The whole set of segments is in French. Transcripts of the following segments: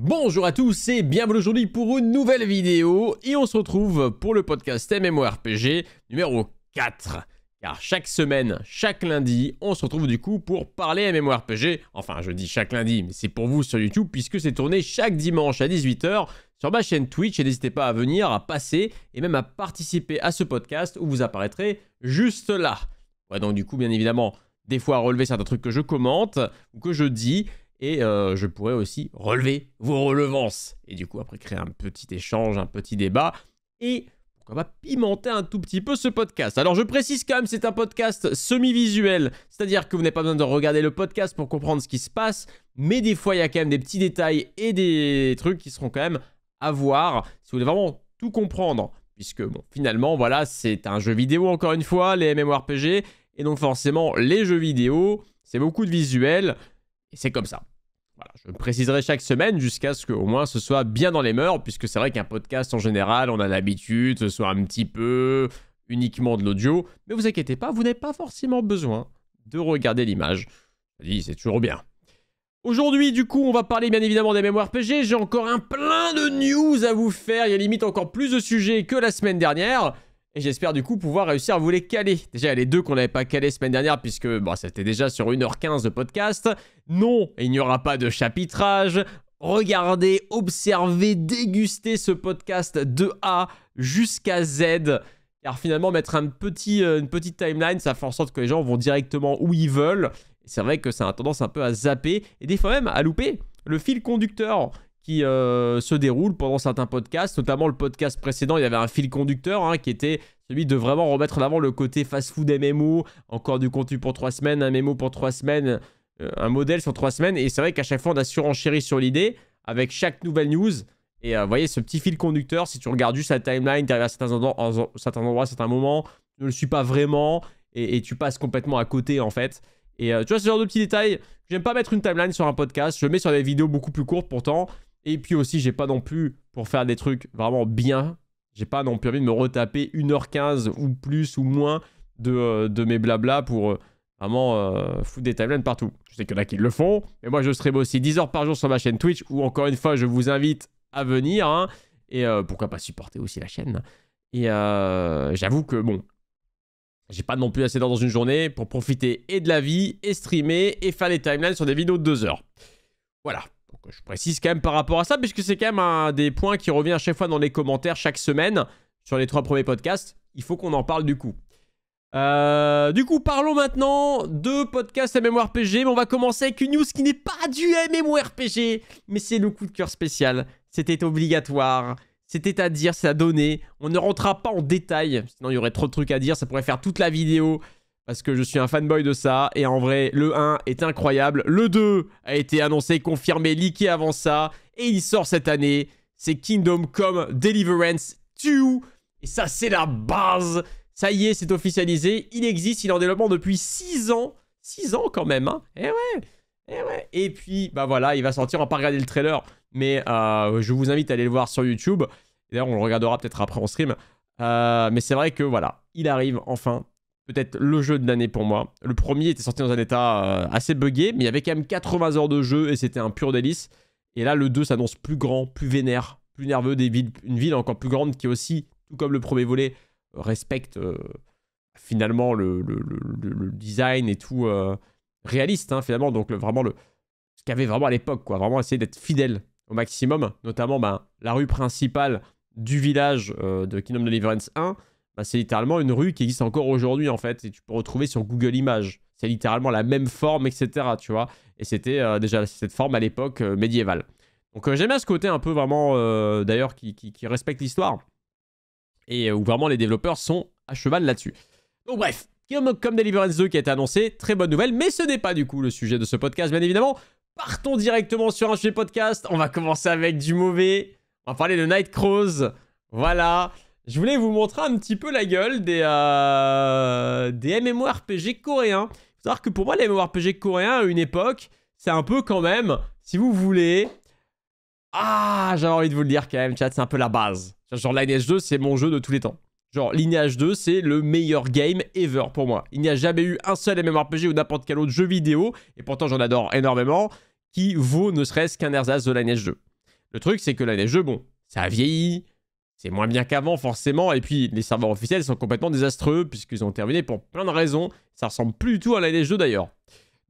Bonjour à tous et bienvenue aujourd'hui pour une nouvelle vidéo et on se retrouve pour le podcast MMORPG numéro 4. Car chaque semaine, chaque lundi, on se retrouve du coup pour parler MMORPG. Enfin, je dis chaque lundi, mais c'est pour vous sur YouTube puisque c'est tourné chaque dimanche à 18h sur ma chaîne Twitch et n'hésitez pas à venir, à passer et même à participer à ce podcast où vous apparaîtrez juste là. Ouais, donc du coup, bien évidemment, des fois à relever certains trucs que je commente ou que je dis et euh, je pourrais aussi relever vos relevances. Et du coup, après, créer un petit échange, un petit débat et on va pimenter un tout petit peu ce podcast. Alors, je précise quand même, c'est un podcast semi-visuel, c'est-à-dire que vous n'avez pas besoin de regarder le podcast pour comprendre ce qui se passe, mais des fois, il y a quand même des petits détails et des trucs qui seront quand même à voir si vous voulez vraiment tout comprendre. Puisque, bon, finalement, voilà, c'est un jeu vidéo, encore une fois, les MMORPG. Et donc, forcément, les jeux vidéo, c'est beaucoup de visuels. Et c'est comme ça. je préciserai chaque semaine jusqu'à ce qu'au moins ce soit bien dans les mœurs, puisque c'est vrai qu'un podcast en général, on a l'habitude, ce soit un petit peu uniquement de l'audio. Mais vous inquiétez pas, vous n'avez pas forcément besoin de regarder l'image. C'est toujours bien. Aujourd'hui, du coup, on va parler bien évidemment des mémoires PG. J'ai encore un plein de news à vous faire. Il y a limite encore plus de sujets que la semaine dernière j'espère du coup pouvoir réussir à vous les caler. Déjà, les deux qu'on n'avait pas calés semaine dernière puisque bon, bah, c'était déjà sur 1h15 de podcast. Non, il n'y aura pas de chapitrage. Regardez, observez, dégustez ce podcast de A jusqu'à Z. Car finalement, mettre un petit, euh, une petite timeline, ça fait en sorte que les gens vont directement où ils veulent. C'est vrai que ça a tendance un peu à zapper et des fois même à louper le fil conducteur qui euh, se déroule pendant certains podcasts, notamment le podcast précédent, il y avait un fil conducteur hein, qui était celui de vraiment remettre en avant le côté fast-food MMO, encore du contenu pour trois semaines, un MMO pour trois semaines, euh, un modèle sur trois semaines, et c'est vrai qu'à chaque fois on a surenchéri sur l'idée avec chaque nouvelle news. Et euh, vous voyez ce petit fil conducteur, si tu regardes juste la timeline, tu arrives à certains endroits, à certains endroits, moments, tu ne le suis pas vraiment et, tu passes complètement à côté en fait. Et tu vois ce genre de petits détails, j'aime pas mettre une timeline sur un podcast, je mets sur des vidéos beaucoup plus courtes pourtant, et puis aussi, j'ai pas non plus, pour faire des trucs vraiment bien, j'ai pas non plus envie de me retaper 1h15 ou plus ou moins de, euh, mes blabla pour euh, vraiment euh, foutre des timelines partout. Je sais qu'il y en a qui le font, mais moi je stream aussi 10 heures par jour sur ma chaîne Twitch, où encore une fois, je vous invite à venir, hein, et pourquoi pas supporter aussi la chaîne. Et j'avoue que bon, j'ai pas non plus assez d'heures dans une journée pour profiter et de la vie, et streamer, et faire des timelines sur des vidéos de 2 heures. Voilà je précise quand même par rapport à ça, puisque c'est quand même un des points qui revient à chaque fois dans les commentaires chaque semaine sur les trois premiers podcasts. Il faut qu'on en parle du coup. Euh, du coup, parlons maintenant de podcast MMORPG, mais on va commencer avec une news qui n'est pas du MMORPG, mais c'est le coup de cœur spécial. C'était obligatoire, c'était à dire, c'est à donner. On ne rentrera pas en détail, sinon il y aurait trop de trucs à dire, ça pourrait faire toute la vidéo parce que je suis un fanboy de ça, et en vrai, le 1 est incroyable, le 2 a été annoncé, confirmé, leaké avant ça, et il sort cette année, c'est Kingdom Come Deliverance 2, et ça c'est la base, ça y est, c'est officialisé, il existe, il est en développement depuis 6 ans, 6 ans quand même, et hein. eh ouais et, eh ouais. et puis, bah voilà, il va sortir, on va pas regarder le trailer, mais euh, je vous invite à aller le voir sur YouTube. D'ailleurs, on le regardera peut-être après en stream. Euh, mais c'est vrai que voilà, il arrive enfin peut-être le jeu de l'année pour moi. Le premier était sorti dans un état euh, assez buggé, mais il y avait quand même 80 heures de jeu et c'était un pur délice. Et là, le 2 s'annonce plus grand, plus vénère, plus nerveux, des villes, une ville encore plus grande qui aussi, tout comme le premier volet, euh, respecte euh, finalement le, design et tout réaliste, hein, finalement. Donc vraiment le, ce qu'il y avait vraiment à l'époque, quoi. Vraiment essayer d'être fidèle au maximum, notamment ben, la rue principale du village de Kingdom Deliverance 1, bah, c'est littéralement une rue qui existe encore aujourd'hui en fait et tu peux retrouver sur Google Images. C'est littéralement la même forme, etc. Tu vois et c'était euh, déjà cette forme à l'époque euh, médiévale. Donc euh, j'aime bien ce côté un peu vraiment d'ailleurs qui, qui, respecte l'histoire et où vraiment les développeurs sont à cheval là-dessus. Donc bref, comme, comme Deliverance 2 qui a été annoncé, très bonne nouvelle, mais ce n'est pas du coup le sujet de ce podcast bien évidemment. Partons directement sur un sujet podcast. On va commencer avec du mauvais. On va parler de Nightcrawls. Voilà. Je voulais vous montrer un petit peu la gueule des, euh, des MMORPG coréens. Il faut savoir que pour moi, les MMORPG coréens, à une époque, c'est un peu quand même, si vous voulez... Ah, j'avais envie de vous le dire quand même, chat, c'est un peu la base. Genre Lineage 2, c'est mon jeu de tous les temps. Genre Lineage 2, c'est le meilleur game ever pour moi. Il n'y a jamais eu un seul MMORPG ou n'importe quel autre jeu vidéo, et pourtant j'en adore énormément, qui vaut ne serait-ce qu'un Ersatz de Lineage 2. Le truc, c'est que Lineage 2, bon, ça a vieilli, c'est moins bien qu'avant forcément. Et puis les serveurs officiels sont complètement désastreux puisqu'ils ont terminé pour plein de raisons. Ça ressemble plus du tout à la NES 2 d'ailleurs.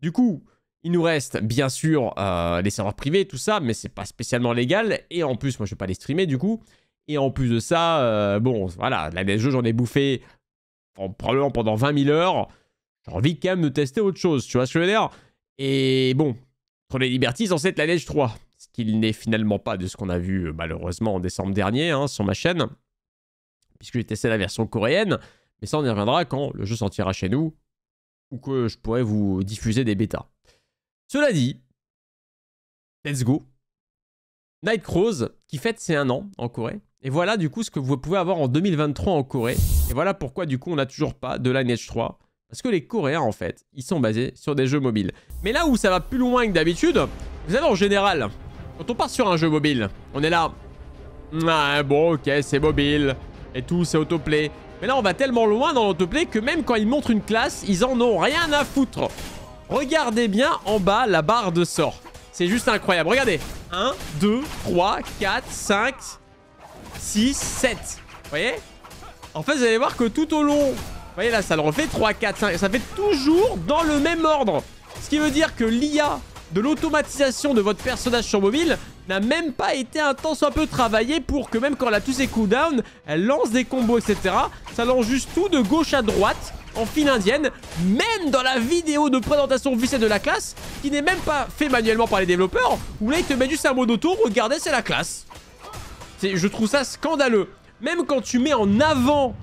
Du coup, il nous reste bien sûr euh, les serveurs privés, tout ça, mais c'est pas spécialement légal. Et en plus, moi je vais pas les streamer du coup. Et en plus de ça, euh, bon voilà, la neige 2 j'en ai bouffé probablement pendant 20 000 heures. J'ai envie quand même de tester autre chose, tu vois ce que je veux dire Et bon, sur les libertés, censé être la Neige 3 qu'il n'est finalement pas de ce qu'on a vu euh, malheureusement en décembre dernier hein, sur ma chaîne, puisque j'ai testé la version coréenne, mais ça on y reviendra quand le jeu sortira chez nous, ou que je pourrai vous diffuser des bêtas. Cela dit, let's go. Night qui fête ses un an en Corée. Et voilà du coup ce que vous pouvez avoir en 2023 en Corée. Et voilà pourquoi du coup on n'a toujours pas de Lineage 3. Parce que les Coréens en fait, ils sont basés sur des jeux mobiles. Mais là où ça va plus loin que d'habitude, vous avez en général quand on part sur un jeu mobile, on est là. Ah, bon, ok, c'est mobile. Et tout, c'est autoplay. Mais là, on va tellement loin dans l'autoplay que même quand ils montrent une classe, ils en ont rien à foutre. Regardez bien en bas la barre de sort. C'est juste incroyable. Regardez. 1, 2, 3, 4, 5, 6, 7. Vous voyez En fait, vous allez voir que tout au long... Vous voyez là, ça le refait 3, 4, 5. Ça fait toujours dans le même ordre. Ce qui veut dire que l'IA de l'automatisation de votre personnage sur mobile n'a même pas été un temps peu travaillé pour que même quand elle a tous ses cooldowns, elle lance des combos, etc. Ça lance juste tout de gauche à droite en file indienne, même dans la vidéo de présentation officielle de la classe, qui n'est même pas fait manuellement par les développeurs, où là, il te met juste un mot regardez, c'est la classe. Je trouve ça scandaleux. Même quand tu mets en avant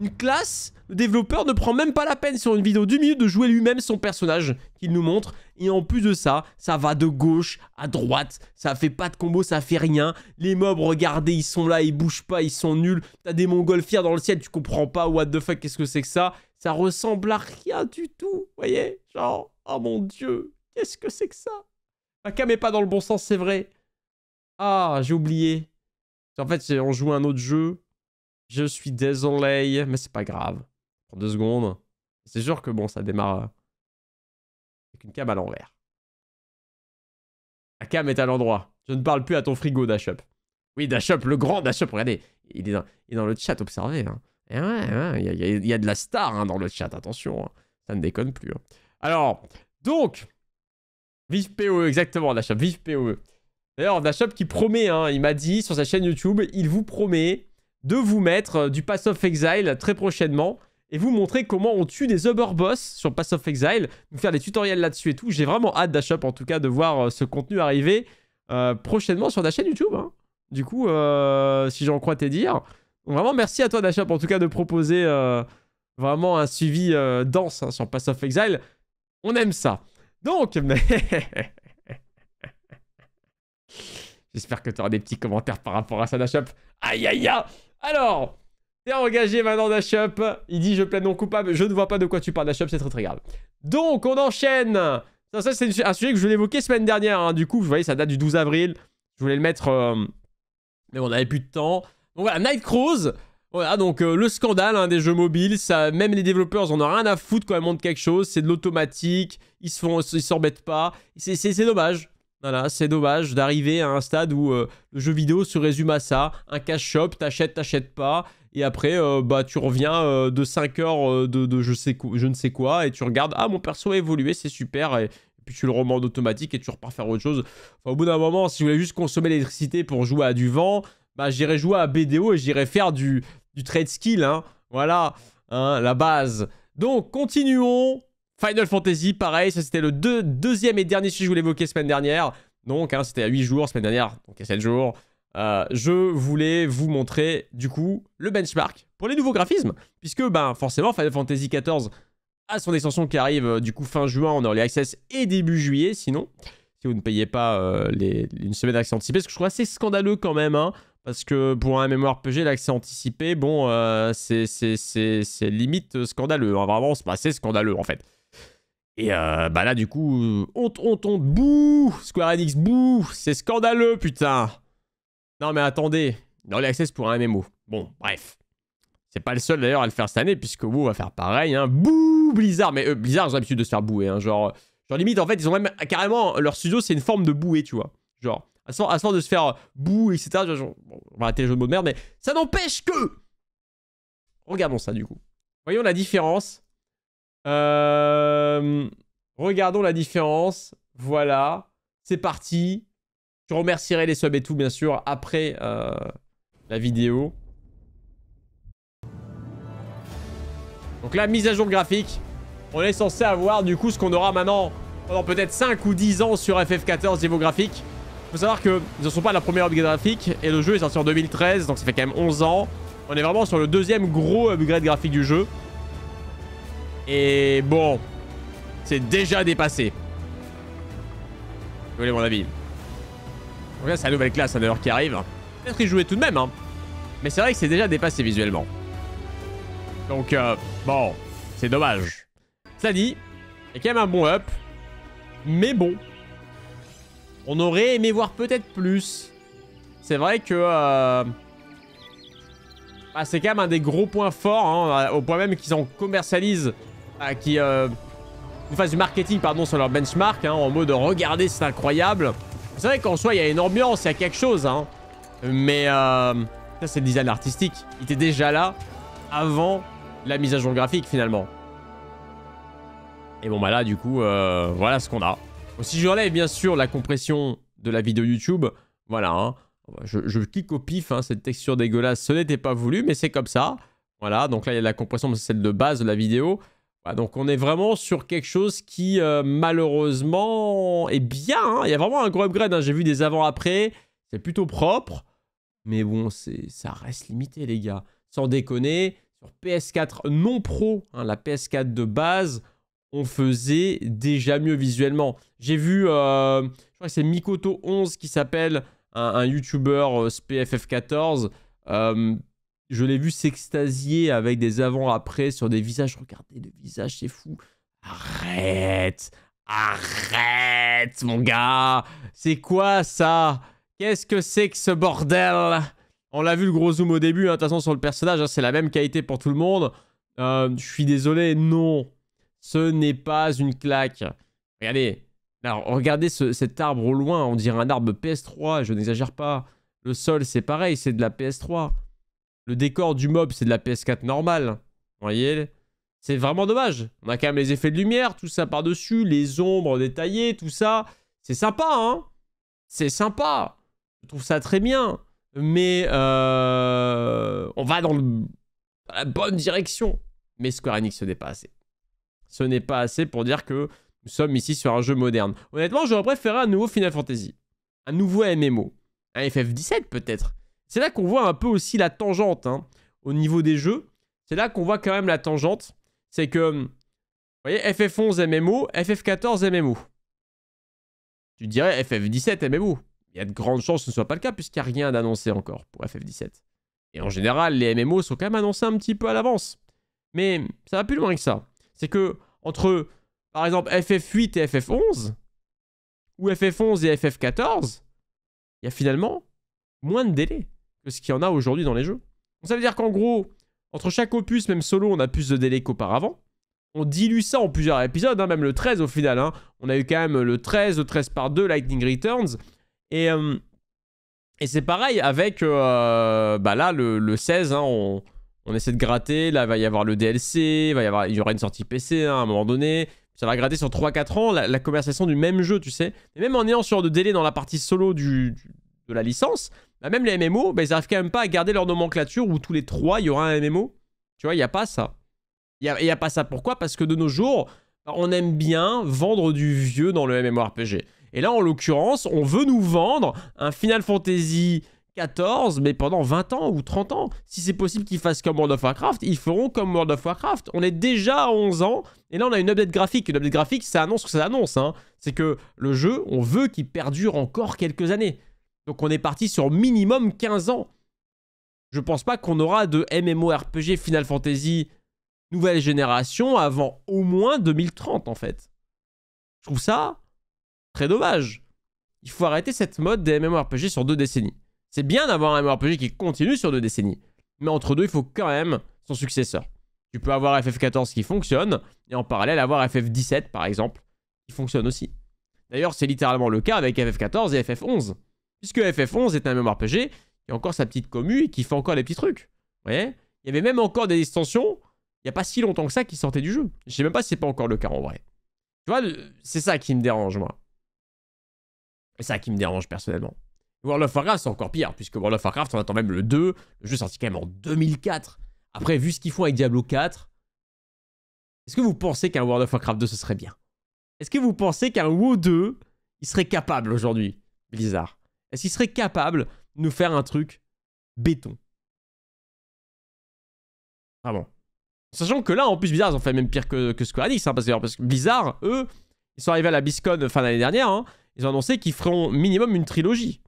une classe, le développeur ne prend même pas la peine sur une vidéo d'une minute de jouer lui-même son personnage qu'il nous montre. Et en plus de ça, ça va de gauche à droite. Ça fait pas de combo, ça fait rien. Les mobs, regardez, ils sont là, ils bougent pas, ils sont nuls. T'as des montgolfières dans le ciel, tu comprends pas. What the fuck, qu'est-ce que c'est que ça Ça ressemble à rien du tout, voyez Genre, oh mon dieu, qu'est-ce que c'est que ça La cam est pas dans le bon sens, c'est vrai. Ah, j'ai oublié. En fait, on joue un autre jeu. Je suis désolé, mais c'est pas grave. Prends deux secondes. C'est sûr que bon, ça démarre euh, avec une cam à l'envers. La cam est à l'endroit. Je ne parle plus à ton frigo, Dashup. Oui, Dashup, le grand Dashup, regardez. Il est dans, le chat, observez. Hein. ouais, il, y a, de la star hein, dans le chat, attention. Hein. Ça ne déconne plus. Alors, donc, vive POE, exactement, Dashup, vive POE. D'ailleurs, Dashup qui promet, il m'a dit sur sa chaîne YouTube, il vous promet de vous mettre euh, du Pass of Exile très prochainement et vous montrer comment on tue des Uber Boss sur Pass of Exile, nous faire des tutoriels là-dessus et tout. J'ai vraiment hâte d'Ashop en tout cas de voir euh, ce contenu arriver euh, prochainement sur la chaîne YouTube. Hein. Du coup, euh, si j'en crois tes dires. vraiment merci à toi Dashop en tout cas de proposer vraiment un suivi dense hein, sur Pass of Exile. On aime ça. Donc, mais... J'espère que tu auras des petits commentaires par rapport à ça Dashop. Aïe aïe aïe Alors engagé maintenant, Dashup. Il dit je plaide non coupable. Je ne vois pas de quoi tu parles, Dashup. C'est très très grave. Donc, on enchaîne. Ça, ça c'est un sujet que je voulais évoquer semaine dernière. Hein. Du coup, vous voyez, ça date du 12 avril. Je voulais le mettre. Euh, mais on n'avait plus de temps. Donc voilà, Nightcrawls. Voilà, donc euh, le scandale hein, des jeux mobiles, ça, même les développeurs en ont rien à foutre quand ils montrent quelque chose, c'est de l'automatique, ils s'embêtent pas, c'est dommage. Voilà, c'est dommage d'arriver à un stade où euh, le jeu vidéo se résume à ça, un cash shop, t'achètes, t'achètes pas, et après, euh, bah, tu reviens euh, de 5 heures euh, de, je, sais je ne sais quoi et tu regardes, ah, mon perso a évolué, c'est super. Et, puis tu le roman automatique et tu repars faire autre chose. au bout d'un moment, si je voulais juste consommer l'électricité pour jouer à du vent, bah, j'irais jouer à BDO et j'irais faire du, du trade skill. Hein. Voilà, hein, la base. Donc, continuons. Final Fantasy, pareil, ça c'était le deuxième et dernier sujet que je voulais évoquer semaine dernière. Donc, hein, c'était à 8 jours, semaine dernière, donc à 7 jours. Euh, je voulais vous montrer du coup le benchmark pour les nouveaux graphismes. Puisque ben, forcément Final Fantasy XIV a son extension qui arrive euh, du coup fin juin en early access et début juillet sinon. Si vous ne payez pas euh, les, une semaine d'accès anticipé, ce que je trouve assez scandaleux quand même. Hein, parce que pour un MMORPG, l'accès anticipé, bon, c'est c'est limite scandaleux. Hein, vraiment, c'est assez scandaleux en fait. Et bah là, du coup, on honte, honte, bouh Square Enix, bouh C'est scandaleux, putain non mais attendez, les Access pour un MMO. Bon, bref. C'est pas le seul d'ailleurs à le faire cette année, puisque on va faire pareil. Hein. Bouh, Blizzard Mais bizarre euh, Blizzard, ils ont l'habitude de se faire bouer. Hein. Genre, euh, genre, limite, en fait, ils ont même carrément... Leur studio, c'est une forme de bouée, tu vois. Genre, à ce, à de se faire euh, bouer, etc. Genre, on va arrêter le jeu de mots de merde, mais ça n'empêche que... Regardons ça, du coup. Voyons la différence. Regardons la différence. Voilà. C'est parti. Je remercierai les subs et tout, bien sûr, après euh, la vidéo. Donc là, mise à jour graphique. On est censé avoir du coup ce qu'on aura maintenant pendant peut-être 5 ou 10 ans sur FF14 niveau graphique. Il Faut savoir que ce ne sont pas la première upgrade graphique et le jeu est sorti en 2013 donc ça fait quand même 11 ans. On est vraiment sur le deuxième gros upgrade graphique du jeu. Et bon, c'est déjà dépassé. Vous voulez mon avis donc là, c'est la nouvelle classe, hein, d'ailleurs, qui arrive. Peut-être qu'il jouait tout de même, hein. Mais c'est vrai que c'est déjà dépassé visuellement. Donc, euh, bon, c'est dommage. Ça dit, il y a quand même un bon up. Mais bon, on aurait aimé voir peut-être plus. C'est vrai que... Euh, bah, c'est quand même un des gros points forts, hein, euh, au point même qu'ils en commercialisent, bah, qui... Euh, du marketing, pardon, sur leur benchmark, hein, en mode « Regardez, c'est incroyable !» C'est vrai qu'en soi, il y a une ambiance, il y a quelque chose, hein. Mais euh, ça, c'est le design artistique. Il était déjà là avant la mise à jour graphique, finalement. Et bon, bah là, du coup, euh, voilà ce qu'on a. Aussi, si je relève, bien sûr, la compression de la vidéo YouTube, voilà, hein. Je, je clique au pif, hein, cette texture dégueulasse, ce n'était pas voulu, mais c'est comme ça. Voilà, donc là, il y a la compression, c'est celle de base de la vidéo donc on est vraiment sur quelque chose qui euh, malheureusement est bien. Hein. Il y a vraiment un gros upgrade. Hein. J'ai vu des avant-après. C'est plutôt propre. Mais bon, ça reste limité les gars. Sans déconner, sur PS4 non pro, hein, la PS4 de base, on faisait déjà mieux visuellement. J'ai vu, euh, je crois que c'est Mikoto11 qui s'appelle, un, YouTuber euh, spff 14 je l'ai vu s'extasier avec des avant-après sur des visages. Regardez le visage, c'est fou. Arrête Arrête, mon gars C'est quoi, ça Qu'est-ce que c'est que ce bordel On l'a vu le gros zoom au début, hein. de toute façon, sur le personnage, hein, c'est la même qualité pour tout le monde. Euh, je suis désolé, non. Ce n'est pas une claque. Regardez. Alors, regardez cet arbre au loin. On dirait un arbre PS3, je n'exagère pas. Le sol, c'est pareil, c'est de la PS3. Le décor du mob, c'est de la PS4 normale. Hein. Vous voyez C'est vraiment dommage. On a quand même les effets de lumière, tout ça par-dessus, les ombres détaillées, tout ça. C'est sympa, hein C'est sympa. Je trouve ça très bien. Mais euh, on va dans, la bonne direction. Mais Square Enix, ce n'est pas assez. Ce n'est pas assez pour dire que nous sommes ici sur un jeu moderne. Honnêtement, j'aurais préféré un nouveau Final Fantasy. Un nouveau MMO. Un FF17 peut-être. C'est là qu'on voit un peu aussi la tangente hein, au niveau des jeux. C'est là qu'on voit quand même la tangente. C'est que, vous voyez, FF11 MMO, FF14 MMO. Tu dirais FF17 MMO. Il y a de grandes chances que ce ne soit pas le cas puisqu'il n'y a rien d'annoncé encore pour FF17. Et en général, les MMO sont quand même annoncés un petit peu à l'avance. Mais ça va plus loin que ça. C'est que entre, par exemple, FF8 et FF11, ou FF11 et FF14, il y a finalement moins de délais que ce qu'il y en a aujourd'hui dans les jeux. Donc ça veut dire qu'en gros, entre chaque opus, même solo, on a plus de délais qu'auparavant. On dilue ça en plusieurs épisodes, hein, même le 13 au final. Hein. On a eu quand même le 13, le 13 par 2, Lightning Returns. Et, euh, et c'est pareil avec euh, bah là, le, 16, hein, on, essaie de gratter. Là, il va y avoir le DLC, va y avoir, il y aura une sortie PC à un moment donné. Ça va gratter sur 3-4 ans la, conversation du même jeu, tu sais. Et même en ayant sur de délai dans la partie solo du, de la licence, bah, même les MMO, bah, ils arrivent quand même pas à garder leur nomenclature où tous les trois, il y aura un MMO. Tu vois, il n'y a pas ça. Il n'y a, pas ça. Pourquoi Parce que de nos jours, bah, on aime bien vendre du vieux dans le MMORPG. Et là, en l'occurrence, on veut nous vendre un Final Fantasy 14, mais pendant 20 ans ou 30 ans. Si c'est possible qu'ils fassent comme World of Warcraft, ils feront comme World of Warcraft. On est déjà à 11 ans, et là on a une update graphique. Une update graphique, ça annonce que ça annonce. Hein. C'est que le jeu, on veut qu'il perdure encore quelques années. Donc on est parti sur minimum 15 ans. Je pense pas qu'on aura de MMORPG Final Fantasy nouvelle génération avant au moins 2030 en fait. Je trouve ça très dommage. Il faut arrêter cette mode des MMORPG sur deux décennies. C'est bien d'avoir un MMORPG qui continue sur deux décennies, mais entre deux, il faut quand même son successeur. Tu peux avoir FF14 qui fonctionne, et en parallèle avoir FF17 par exemple, qui fonctionne aussi. D'ailleurs, c'est littéralement le cas avec FF14 et FF11. Puisque FF11 est un MMORPG qui a encore sa petite commu et qui fait encore des petits trucs. Vous voyez Il y avait même encore des extensions, il n'y a pas si longtemps que ça, qui sortaient du jeu. Je sais même pas si c'est pas encore le cas en vrai. Tu vois, c'est ça qui me dérange, moi. C'est ça qui me dérange personnellement. World of Warcraft, c'est encore pire, puisque World of Warcraft, on attend même le 2. Le jeu sorti quand même en 2004. Après, vu ce qu'ils font avec Diablo 4, est-ce que vous pensez qu'un World of Warcraft 2, ce serait bien Est-ce que vous pensez qu'un WoW 2, il serait capable aujourd'hui Blizzard. Est-ce qu'ils serait capable de nous faire un truc béton Ah bon. Sachant que là, en plus, Bizarre, ils ont fait même pire que, que Square Enix. Hein, parce, que, Bizarre, eux, ils sont arrivés à la Biscone euh, fin d'année dernière. Hein, ils ont annoncé qu'ils feront minimum une trilogie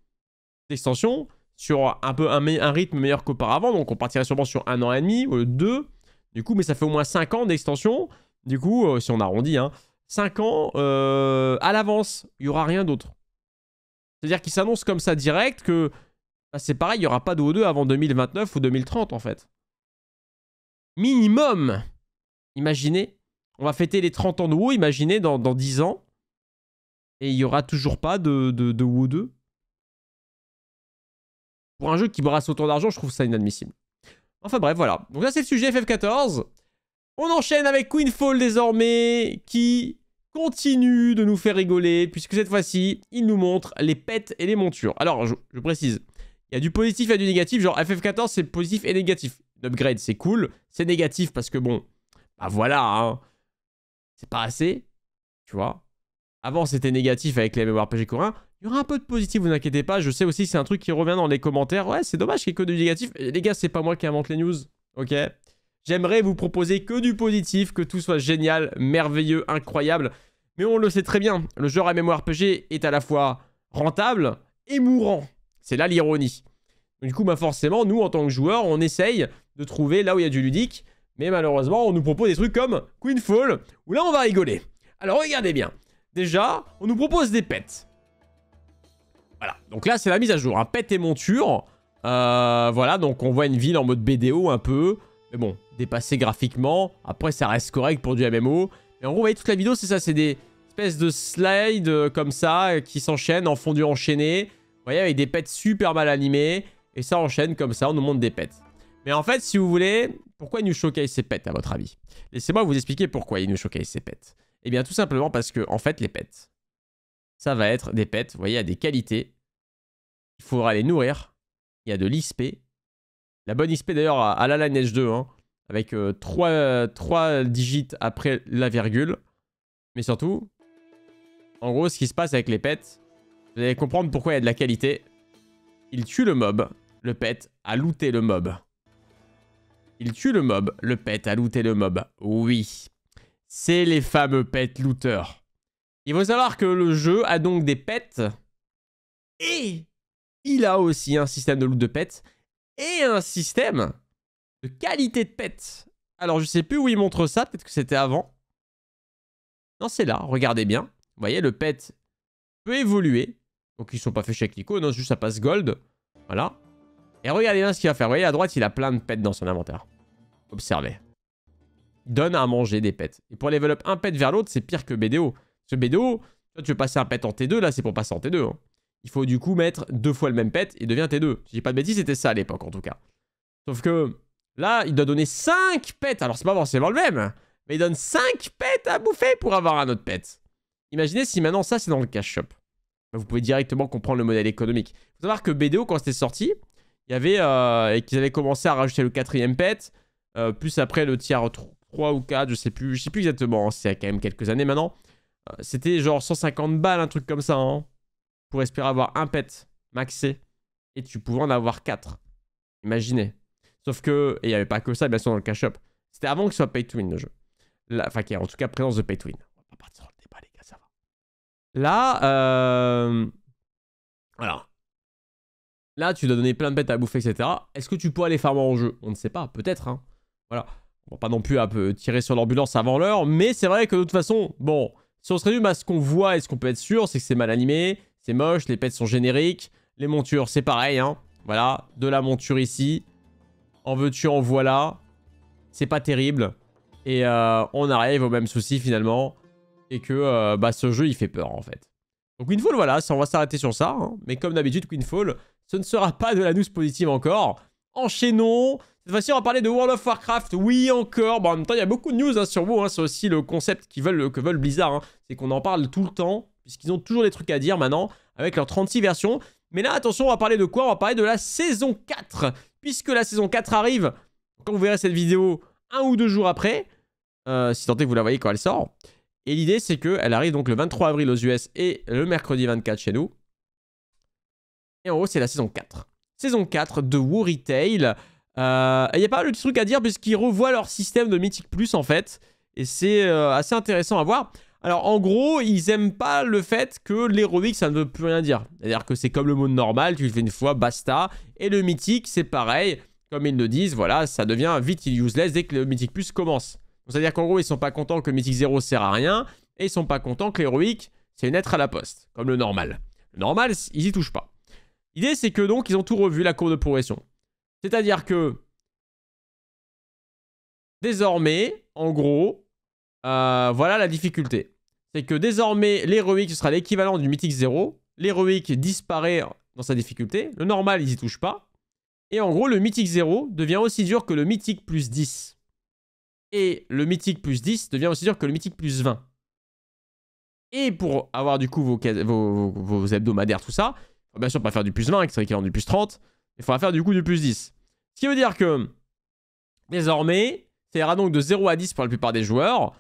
d'extension sur un peu un, rythme meilleur qu'auparavant. Donc on partirait sûrement sur un an et demi ou deux. Du coup, mais ça fait au moins cinq ans d'extension. Du coup, euh, si on arrondit, hein, ans euh, à l'avance, il n'y aura rien d'autre. C'est-à-dire qu'il s'annonce comme ça direct que bah, c'est pareil, il n'y aura pas de wo 2 avant 2029 ou 2030 en fait. Minimum Imaginez, on va fêter les 30 ans de WoW, imaginez dans, 10 ans, et il n'y aura toujours pas de, de, WoW 2. Pour un jeu qui brasse autant d'argent, je trouve ça inadmissible. Enfin bref, voilà. Donc là, c'est le sujet FF14. On enchaîne avec Queenfall désormais, qui continue de nous faire rigoler, puisque cette fois-ci, il nous montre les pets et les montures. Alors, je, précise, il y a du positif et du négatif, genre FF14, c'est positif et négatif. L'upgrade, c'est cool, c'est négatif parce que bon, bah voilà, hein, c'est pas assez, tu vois. Avant, c'était négatif avec les MMORPG coréens. Il y aura un peu de positif, vous inquiétez pas. Je sais aussi, c'est un truc qui revient dans les commentaires. Ouais, c'est dommage qu'il y ait que du négatif. Les gars, c'est pas moi qui invente les news, ok J'aimerais vous proposer que du positif, que tout soit génial, merveilleux, incroyable. Mais on le sait très bien, le genre à mémoire PG est à la fois rentable et mourant. C'est là l'ironie. Du coup, bah forcément, nous, en tant que joueurs, on essaye de trouver là où il y a du ludique. Mais malheureusement, on nous propose des trucs comme Queenfall, où là, on va rigoler. Alors, regardez bien. Déjà, on nous propose des pets. Voilà. Donc là, c'est la mise à jour. Un et monture. Euh, voilà, donc on voit une ville en mode BDO un peu. Mais bon, dépassé graphiquement. Après, ça reste correct pour du MMO. Mais en gros, vous voyez, toute la vidéo, c'est ça. C'est des espèces de slides euh, comme ça euh, qui s'enchaînent en fondu enchaîné. Vous voyez, avec des pets super mal animés. Et ça enchaîne comme ça, on nous montre des pets. Mais en fait, si vous voulez, pourquoi ils nous choquaient ces pets, à votre avis Laissez-moi vous expliquer pourquoi ils nous choquaient ces pets. Eh bien, tout simplement parce que, en fait, les pets, ça va être des pets, vous voyez, à des qualités. Il faudra les nourrir. Il y a de l'isp. La bonne ISP, d'ailleurs, à la neige 2, hein, avec 3, euh, 3 digits après la virgule. Mais surtout, en gros, ce qui se passe avec les pets, vous allez comprendre pourquoi il y a de la qualité. Il tue le mob, le pet a looté le mob. Il tue le mob, le pet a looté le mob. Oui, c'est les fameux pets looters. Il faut savoir que le jeu a donc des pets et il a aussi un système de loot de pets et un système de qualité de pet. Alors, je sais plus où il montre ça. Peut-être que c'était avant. Non, c'est là. Regardez bien. Vous voyez, le pet peut évoluer. Donc, ils sont pas faits chez Clico. Non, juste ça passe gold. Voilà. Et regardez bien ce qu'il va faire. Vous voyez, à droite, il a plein de pets dans son inventaire. Observez. Il donne à manger des pets. Et pour level up un pet vers l'autre, c'est pire que BDO. Ce BDO, toi, tu veux passer un pet en T2, là, c'est pour passer en T2. Hein. Il faut du coup mettre deux fois le même pet et devient T2. Si pas de bêtises, c'était ça à l'époque, en tout cas. Sauf que Là, il doit donner 5 pets. Alors, c'est pas forcément le même. Hein, mais il donne 5 pets à bouffer pour avoir un autre pet. Imaginez si maintenant ça, c'est dans le cash shop. Bah, vous pouvez directement comprendre le modèle économique. Il faut savoir que BDO, quand c'était sorti, il y avait... Euh, et qu'ils avaient commencé à rajouter le quatrième pet. Euh, plus après le tiers 3 ou 4, je sais plus. Je sais plus exactement. C'est quand même quelques années maintenant. Euh, c'était genre 150 balles, un truc comme ça. Hein, pour espérer avoir un pet maxé. Et tu pouvais en avoir 4. Imaginez. Sauf que, et il n'y avait pas que ça, bien sûr, dans le cash-up. C'était avant que ce soit pay to win le jeu. enfin, qu'il y ait en tout cas présence de pay to win. On va pas partir dans le débat, les gars, ça va. Là, euh... voilà. Là, tu dois donner plein de bêtes à bouffer, etc. Est-ce que tu peux aller faire en jeu On ne sait pas, peut-être. Hein. Voilà. On va pas non plus à euh, tirer sur l'ambulance avant l'heure, mais c'est vrai que de toute façon, bon, si on se résume à ce qu'on voit et ce qu'on peut être sûr, c'est que c'est mal animé, c'est moche, les pets sont génériques, les montures, c'est pareil, hein. Voilà, de la monture ici, en veux-tu, en voilà. C'est pas terrible. Et euh, on arrive au même souci finalement. Et que euh, bah, ce jeu, il fait peur en fait. Donc Queenfall, voilà, on va s'arrêter sur ça. Hein. Mais comme d'habitude, Queenfall, ce ne sera pas de la news positive encore. Enchaînons. Cette fois-ci, on va parler de World of Warcraft. Oui, encore. Bon, en même temps, il y a beaucoup de news hein, sur vous. Hein. C'est aussi le concept qu'ils veulent, que veulent Blizzard. C'est qu'on en parle tout le temps, puisqu'ils ont toujours des trucs à dire maintenant, avec leurs 36 versions. Mais là, attention, on va parler de quoi On va parler de la saison 4 puisque la saison 4 arrive, quand vous verrez cette vidéo un ou deux jours après, euh, si tant est que vous la voyez quand elle sort. Et l'idée, c'est qu'elle arrive donc le 23 avril aux US et le mercredi 24 chez nous. Et en gros, c'est la saison 4. Saison 4 de War Tale. il euh, y a pas mal de trucs à dire puisqu'ils revoient leur système de Mythic Plus en fait. Et c'est euh, assez intéressant à voir. Alors en gros, ils aiment pas le fait que l'héroïque ça ne veut plus rien dire. C'est-à-dire que c'est comme le mode normal, tu le fais une fois, basta. Et le mythique, c'est pareil. Comme ils le disent, voilà, ça devient vite useless dès que le mythique plus commence. C'est-à-dire qu'en gros, ils sont pas contents que le mythique 0 sert à rien. Et ils sont pas contents que l'héroïque, c'est une être à la poste. Comme le normal. Le normal, ils y touchent pas. L'idée, c'est que donc, ils ont tout revu, la cour de progression. C'est-à-dire que. Désormais, en gros, euh, voilà la difficulté. C'est que désormais, l'héroïque, sera l'équivalent du mythique 0. L'héroïque disparaît dans sa difficulté. Le normal, ils n'y touchent pas. Et en gros, le mythique 0 devient aussi dur que le mythique plus 10. Et le mythique plus 10 devient aussi dur que le mythique plus 20. Et pour avoir du coup vos, hebdomadaires, tout ça, il faut bien sûr pas faire du plus 20, qui serait l'équivalent du plus 30. Il faudra faire du coup du plus 10. Ce qui veut dire que désormais, ça ira donc de 0 à 10 pour la plupart des joueurs.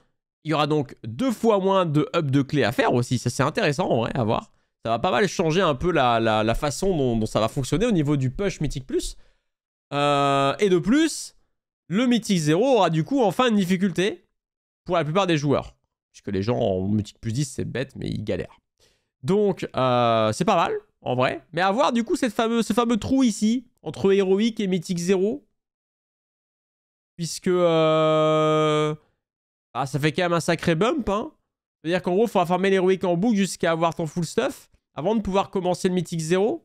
Il y aura donc deux fois moins de hubs de clés à faire aussi. Ça, c'est intéressant en vrai à voir. Ça va pas mal changer un peu la, façon dont, ça va fonctionner au niveau du push Mythic Plus. Euh, et de plus, le Mythic 0 aura du coup enfin une difficulté pour la plupart des joueurs. Puisque les gens en Mythic Plus 10, c'est bête, mais ils galèrent. Donc, euh, c'est pas mal, en vrai. Mais avoir du coup cette ce fameux trou ici, entre héroïque et mythique 0. Puisque... Euh, ah, ça fait quand même un sacré bump, hein. C'est-à-dire qu'en gros, il faudra farmer l'héroïque en boucle jusqu'à avoir ton full stuff avant de pouvoir commencer le Mythic 0.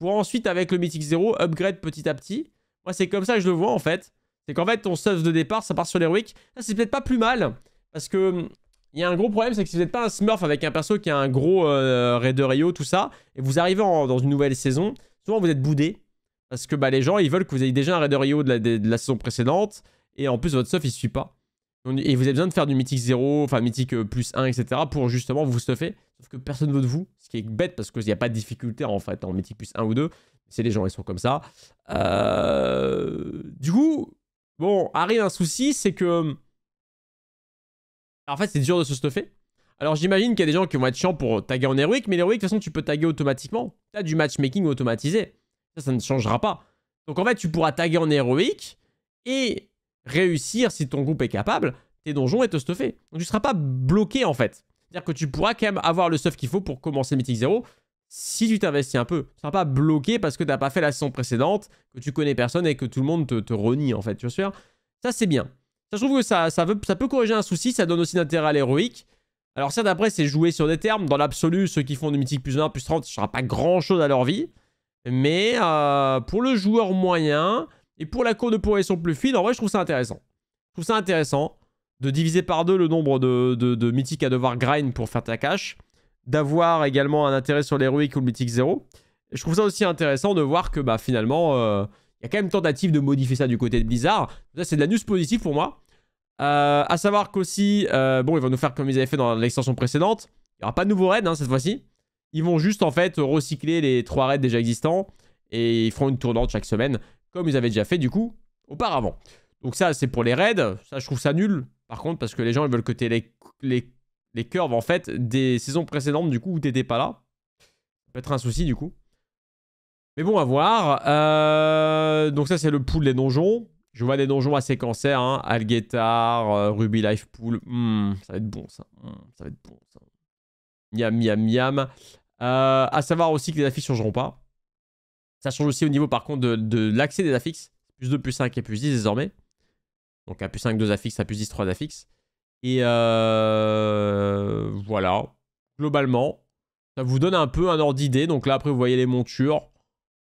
Pour ensuite, avec le Mythic 0, upgrade petit à petit. Moi, c'est comme ça que je le vois en fait. C'est qu'en fait, ton stuff de départ, ça part sur l'héroïque. Ça, c'est peut-être pas plus mal. Parce que hum, il y a un gros problème, c'est que si vous n'êtes pas un smurf avec un perso qui a un gros raid euh, raider Rio, tout ça, et vous arrivez dans une nouvelle saison, souvent vous êtes boudé. Parce que bah, les gens, ils veulent que vous ayez déjà un raider Rio de la, de, la saison précédente. Et en plus, votre stuff, il suit pas. Et vous avez besoin de faire du mythique 0, enfin mythique euh, plus 1, etc. pour justement vous stuffer. Sauf que personne veut de vous, ce qui est bête parce qu'il n'y a pas de difficulté en fait en mythique plus 1 ou 2. C'est les gens, ils sont comme ça. Euh, du coup, bon, arrive un souci, c'est que... en fait, c'est dur de se stuffer. Alors j'imagine qu'il y a des gens qui vont être chiants pour taguer en héroïque, mais l'héroïque, de toute façon, tu peux taguer automatiquement. Tu as du matchmaking automatisé. Ça, ça ne changera pas. Donc en fait, tu pourras taguer en héroïque et réussir, si ton groupe est capable, tes donjons et te stuffer. Donc tu ne seras pas bloqué en fait. C'est-à-dire que tu pourras quand même avoir le stuff qu'il faut pour commencer Mythic 0 si tu t'investis un peu. Tu ne seras pas bloqué parce que tu n'as pas fait la saison précédente, que tu connais personne et que tout le monde te, renie en fait, tu vois Ça c'est bien. Ça, je trouve que ça, peut corriger un souci, ça donne aussi d'intérêt à l'héroïque. Alors ça, d'après, c'est jouer sur des termes, dans l'absolu ceux qui font de Mythic plus 1 plus 30 ne sera pas grand chose à leur vie. Mais euh, pour le joueur moyen, et pour la courbe de progression plus fine, en vrai, je trouve ça intéressant. Je trouve ça intéressant de diviser par deux le nombre de, mythiques à devoir grind pour faire ta cache, d'avoir également un intérêt sur l'héroïque ou le mythique 0. je trouve ça aussi intéressant de voir que bah, finalement, euh, il y a quand même tentative de modifier ça du côté de Blizzard. Ça, c'est de la news positive pour moi. A euh, à savoir qu'aussi, euh, bon, ils vont nous faire comme ils avaient fait dans l'extension précédente. Il n'y aura pas de nouveaux raids hein, cette fois-ci. Ils vont juste en fait recycler les trois raids déjà existants et ils feront une tournante chaque semaine comme ils avaient déjà fait du coup auparavant. Donc ça, c'est pour les raids. Ça, je trouve ça nul. Par contre, parce que les gens, ils veulent que tu les, les, curves, en fait, des saisons précédentes, du coup, où t'étais pas là. Ça peut être un souci, du coup. Mais bon, à voir. Euh, donc ça, c'est le pool des donjons. Je vois des donjons assez cancer, hein. Algetar, euh, Ruby Life Pool. Hmm, ça va être bon, ça. Hmm, ça va être bon, ça. Miam, miam, miam. Euh, à savoir aussi que les affiches changeront pas. Ça change aussi au niveau par contre de, l'accès des affixes. Plus 2, plus 5 et plus 10 désormais. Donc à plus 5, 2 affixes, à plus 10, 3 affixes. Et euh, voilà. Globalement, ça vous donne un peu un ordre d'idée. Donc là, après, vous voyez les montures.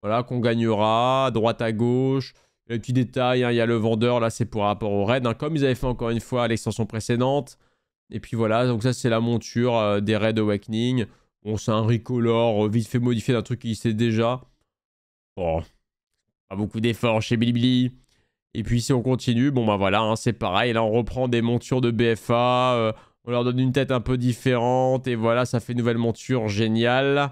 Voilà, qu'on gagnera. Droite à gauche. Le petit détail, hein. il y a le vendeur. Là, c'est pour rapport au raid. Hein, comme ils avaient fait encore une fois à l'extension précédente. Et puis voilà, donc ça, c'est la monture euh, des raids Awakening. On c'est un ricolore euh, vite fait modifié d'un truc qui existait déjà. Bon, oh, pas beaucoup d'efforts chez Bilibili. Et puis si on continue, bon bah voilà, hein, c'est pareil. Là, on reprend des montures de BFA. Euh, on leur donne une tête un peu différente. Et voilà, ça fait une nouvelle monture géniale.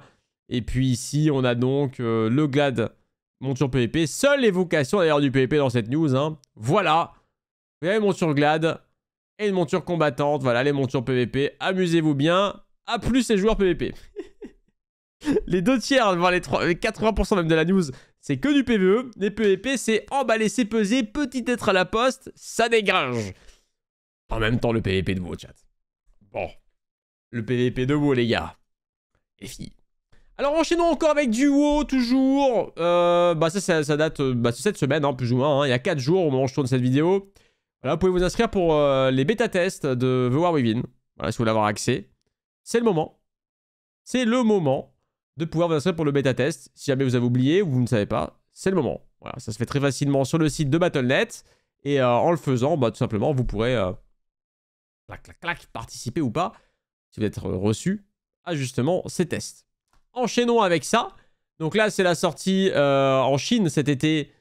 Et puis ici, on a donc euh, le GLAD monture PVP. Seule évocation d'ailleurs du PVP dans cette news. Hein. Voilà. Vous avez une monture GLAD et une monture combattante. Voilà, les montures PVP. Amusez-vous bien. À plus les joueurs PVP. Les deux tiers, voire les, 80% même de la news, c'est que du PVE. Les PVP, c'est emballé, c'est peser, petit être à la poste, ça dégringe. En même temps, le PVP de vous, chat. Bon. Le PVP de vous, les gars. Et filles. Alors enchaînons encore avec du WoW toujours. Euh, bah ça, ça, date euh, bah, cette semaine, hein, plus ou moins. Hein. Il y a 4 jours au moment où je tourne cette vidéo. Voilà, vous pouvez vous inscrire pour euh, les bêta-tests de The War Within. Voilà, si vous voulez avoir accès. C'est le moment. C'est le moment de pouvoir vous inscrire pour le bêta test. Si jamais vous avez oublié ou vous ne savez pas, c'est le moment. Voilà, ça se fait très facilement sur le site de Battle.net. Et euh, en le faisant, bah, tout simplement, vous pourrez euh, clac, clac, clac, participer ou pas, si vous êtes euh, reçu, à justement ces tests. Enchaînons avec ça. Donc là, c'est la sortie en Chine cet été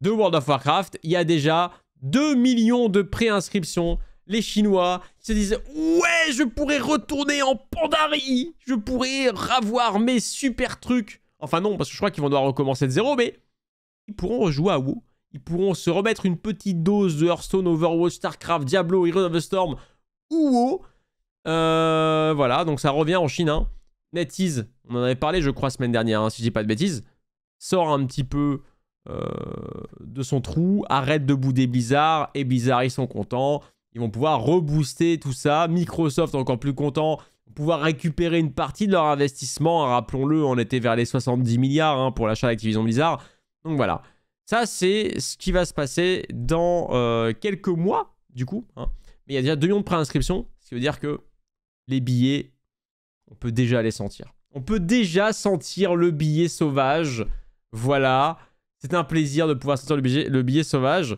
de World of Warcraft. Il y a déjà 2 millions de préinscriptions. Les Chinois, se disaient « Ouais, je pourrais retourner en Pandarie, je pourrais ravoir mes super trucs. Enfin, non, parce que je crois qu'ils vont devoir recommencer de zéro, mais ils pourront rejouer à WoW. Ils pourront se remettre une petite dose de Hearthstone, Overwatch, StarCraft, Diablo, Heroes of the Storm ou WoW. Euh, voilà, donc ça revient en Chine. Hein. NetEase, on en avait parlé, je crois, semaine dernière, hein, si je dis pas de bêtises, sort un petit peu euh, de son trou, arrête de bouder Blizzard, et Blizzard, ils sont contents. Ils vont pouvoir rebooster tout ça. Microsoft encore plus content pouvoir récupérer une partie de leur investissement. Hein, rappelons-le, on était vers les 70 milliards hein, pour l'achat d'Activision Blizzard. Donc voilà, ça c'est ce qui va se passer dans euh, quelques mois du coup. Hein. Mais il y a déjà 2 millions de préinscriptions, ce qui veut dire que les billets, on peut déjà les sentir. On peut déjà sentir le billet sauvage. Voilà, c'est un plaisir de pouvoir sentir le le billet sauvage.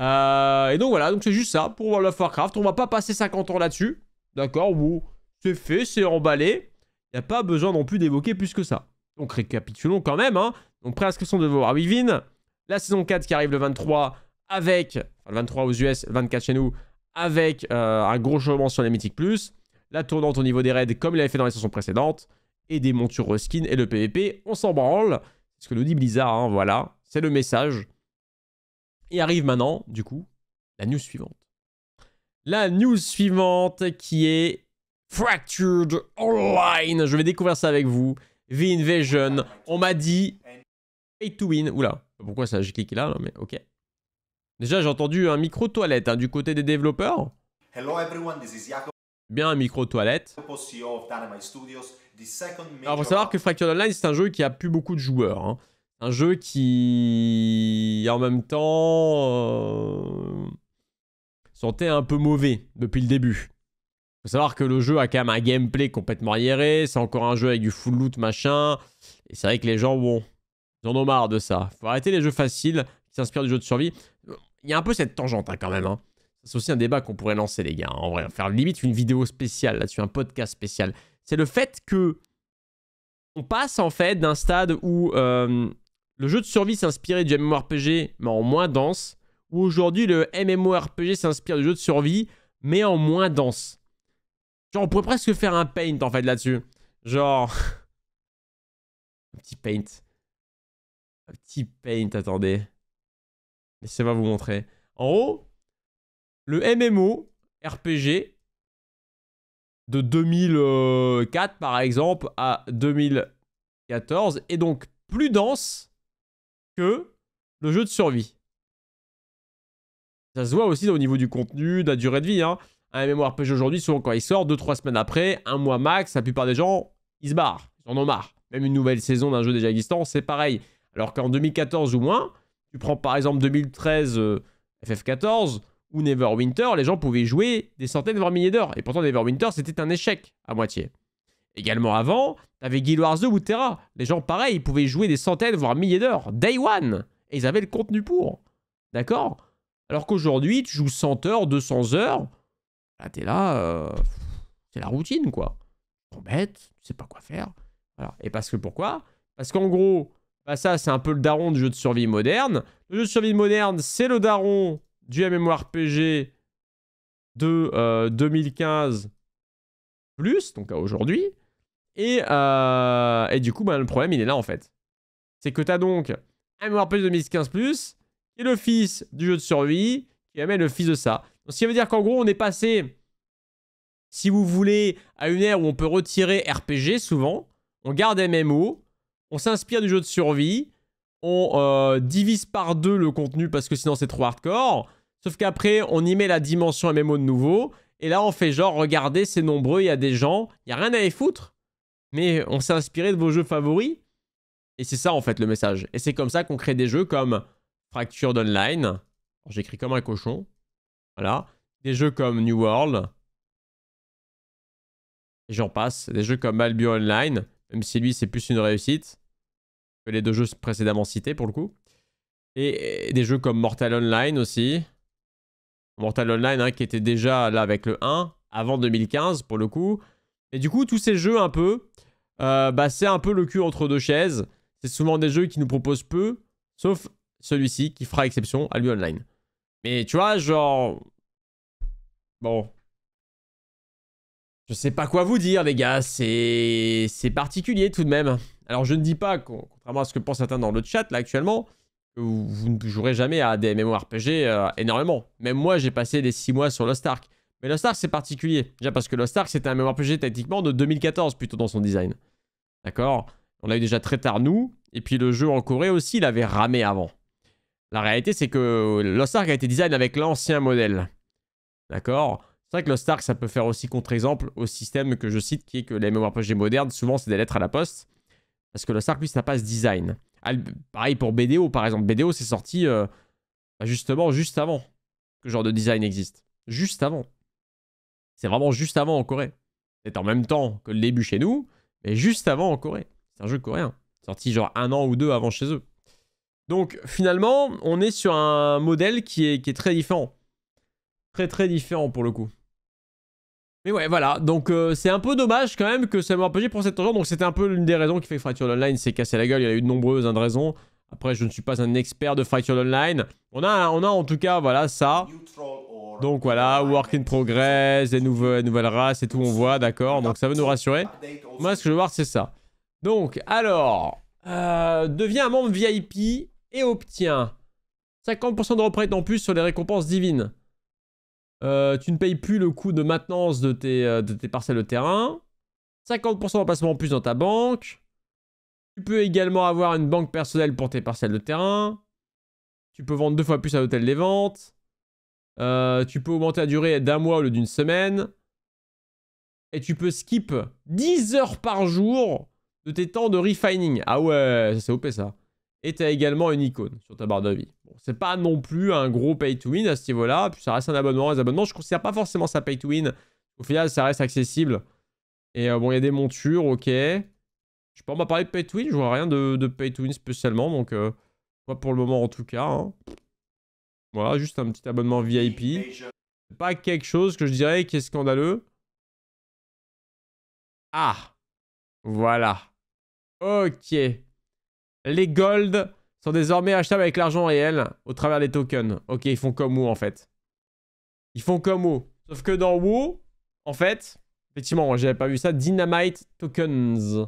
Euh, et donc voilà, donc c'est juste ça pour World of Warcraft. On va pas passer 50 ans là-dessus. D'accord Ou c'est fait, c'est emballé. Il n'y a pas besoin non plus d'évoquer plus que ça. Donc récapitulons quand même. Hein. Donc préinscription de War Within. Ah la saison 4 qui arrive le 23 avec... Enfin le 23 aux US, 24 chez nous. Avec euh, un gros changement sur les Mythic Plus. La tournante au niveau des raids comme il avait fait dans les saisons précédentes. Et des montures skin et le PVP. On s'en branle. C'est ce que nous dit Blizzard. Hein, voilà. C'est le message. Il arrive maintenant, du coup, la news suivante. La news suivante qui est Fractured Online. Je vais découvrir ça avec vous. The Invasion. On m'a dit pay to win. Oula, pourquoi ça J'ai cliqué là, mais ok. Déjà, j'ai entendu un micro toilette hein, du côté des développeurs. Bien un micro toilette. E Alors, faut savoir que Fractured Online, c'est un jeu qui a plus beaucoup de joueurs. Hein un jeu qui, en même temps, euh, sentait un peu mauvais depuis le début. Faut savoir que le jeu a quand même un gameplay complètement arriéré. C'est encore un jeu avec du full loot, machin. Et c'est vrai que les gens, bon, ils en ont marre de ça. Faut arrêter les jeux faciles qui s'inspirent du jeu de survie. Il y a un peu cette tangente hein, quand même. Hein. C'est aussi un débat qu'on pourrait lancer, les gars. Hein, en vrai, faire limite une vidéo spéciale là-dessus, un podcast spécial. C'est le fait que on passe en fait d'un stade où euh, le jeu de survie s'inspirait du MMORPG, mais en moins dense, ou aujourd'hui le MMORPG s'inspire du jeu de survie, mais en moins dense. Genre, on pourrait presque faire un paint, en fait, là-dessus. Genre... un petit paint. Un petit paint, attendez. ça va vous montrer. En haut, le MMO RPG de 2004, par exemple, à 2014, est donc plus dense que le jeu de survie. Ça se voit aussi au niveau du contenu, de la durée de vie. Hein. Un MMORPG aujourd'hui, souvent quand il sort, 2-3 semaines après, un mois max, la plupart des gens, ils se barrent. Ils en ont marre. Même une nouvelle saison d'un jeu déjà existant, c'est pareil. Alors qu'en 2014 ou moins, tu prends par exemple 2013 euh, FF14 ou Neverwinter, les gens pouvaient jouer des centaines voire milliers d'heures. Et pourtant Neverwinter, c'était un échec à moitié. Également avant, t'avais Guild Wars 2 ou Terra. Les gens, pareil, ils pouvaient jouer des centaines, voire milliers d'heures. Day one Et ils avaient le contenu pour. D'accord Alors qu'aujourd'hui, tu joues 100 heures, 200 heures. Là, t'es là... Euh, c'est la routine, quoi. Bête, tu sais pas quoi faire. Et parce que pourquoi Parce qu'en gros, bah ça, c'est un peu le daron du jeu de survie moderne. Le jeu de survie moderne, c'est le daron du MMORPG de 2015 euh, plus, donc à aujourd'hui. Euh, et, du coup, bah, le problème, il est là en fait. C'est que tu as donc un MMORPG 2015, qui est le fils du jeu de survie, qui amène le fils de ça. Donc, ce qui veut dire qu'en gros, on est passé, si vous voulez, à une ère où on peut retirer RPG souvent, on garde MMO, on s'inspire du jeu de survie, on euh, divise par deux le contenu parce que sinon c'est trop hardcore. Sauf qu'après, on y met la dimension MMO de nouveau. Et là, on fait genre, regardez, c'est nombreux, il y a des gens, il n'y a rien à y foutre mais on s'est inspiré de vos jeux favoris. Et c'est ça en fait le message. Et c'est comme ça qu'on crée des jeux comme Fracture Online. J'écris comme un cochon. Voilà. Des jeux comme New World. J'en passe. Des jeux comme Malbio Online. Même si lui c'est plus une réussite que les deux jeux précédemment cités pour le coup. Et des jeux comme Mortal Online aussi. Mortal Online hein, qui était déjà là avec le 1 avant 2015 pour le coup. Et du coup tous ces jeux un peu euh, bah, c'est un peu le cul entre deux chaises. C'est souvent des jeux qui nous proposent peu, sauf celui-ci qui fera exception à lui online. Mais tu vois, genre... Bon. Je sais pas quoi vous dire, les gars. C'est... particulier tout de même. Alors, je ne dis pas, contrairement à ce que pensent certains dans le chat, là, actuellement, que vous, ne jouerez jamais à des MMORPG euh, énormément. Même moi, j'ai passé des 6 mois sur Lost Ark. Mais Lost Ark, c'est particulier. Déjà parce que Lost Ark, c'était un MMORPG tactiquement de 2014 plutôt dans son design. D'accord On l'a eu déjà très tard, nous. Et puis le jeu en Corée aussi, il avait ramé avant. La réalité, c'est que Lost Ark a été design avec l'ancien modèle. D'accord C'est vrai que Lost Ark, ça peut faire aussi contre-exemple au système que je cite, qui est que les MMORPG modernes, souvent, c'est des lettres à la poste. Parce que Lost Ark, lui, ça passe design. Pareil pour BDO, par exemple. BDO, c'est sorti euh, bah, justement juste avant que ce genre de design existe. Juste avant. C'est vraiment juste avant en Corée. C'est en même temps que le début chez nous, mais juste avant en Corée. C'est un jeu coréen. Sorti genre un an ou deux avant chez eux. Donc finalement, on est sur un modèle qui est, très différent. Très très différent pour le coup. Mais ouais, voilà. Donc euh, c'est un peu dommage quand même que ça m'ait pour cet tangente. Donc c'était un peu l'une des raisons qui fait que Fracture Online s'est cassé la gueule. Il y a eu de nombreuses hein, raisons. Après, je ne suis pas un expert de Fracture Online. On a, on a en tout cas, voilà, ça. Donc voilà, work in progress, des nouvelles, races et tout, on voit, d'accord. Donc ça veut nous rassurer. Moi, ce que je veux voir, c'est ça. Donc, alors, euh, deviens un membre VIP et obtiens 50% de reprise en plus sur les récompenses divines. Euh, tu ne payes plus le coût de maintenance de tes, euh, de tes parcelles de terrain. 50% d'emplacement en plus dans ta banque. Tu peux également avoir une banque personnelle pour tes parcelles de terrain. Tu peux vendre deux fois plus à l'hôtel des ventes. Euh, tu peux augmenter la durée d'un mois au lieu d'une semaine. Et tu peux skip 10 heures par jour de tes temps de refining. Ah ouais, ça c'est OP ça. Et tu également une icône sur ta barre de vie. Bon, c'est pas non plus un gros pay to win à ce niveau-là. Puis ça reste un abonnement. Les abonnements, je considère pas forcément ça pay to win. Au final, ça reste accessible. Et euh, bon, il y a des montures, ok. Je sais pas, on va de pay to win. Je vois rien de, pay to win spécialement. Donc, euh, pas pour le moment en tout cas. Hein. Voilà, juste un petit abonnement VIP. Pas quelque chose que je dirais qui est scandaleux. Ah Voilà. Ok. Les golds sont désormais achetables avec l'argent réel au travers des tokens. Ok, ils font comme où en fait. Ils font comme où Sauf que dans WoW, en fait, effectivement, j'avais pas vu ça, Dynamite Tokens.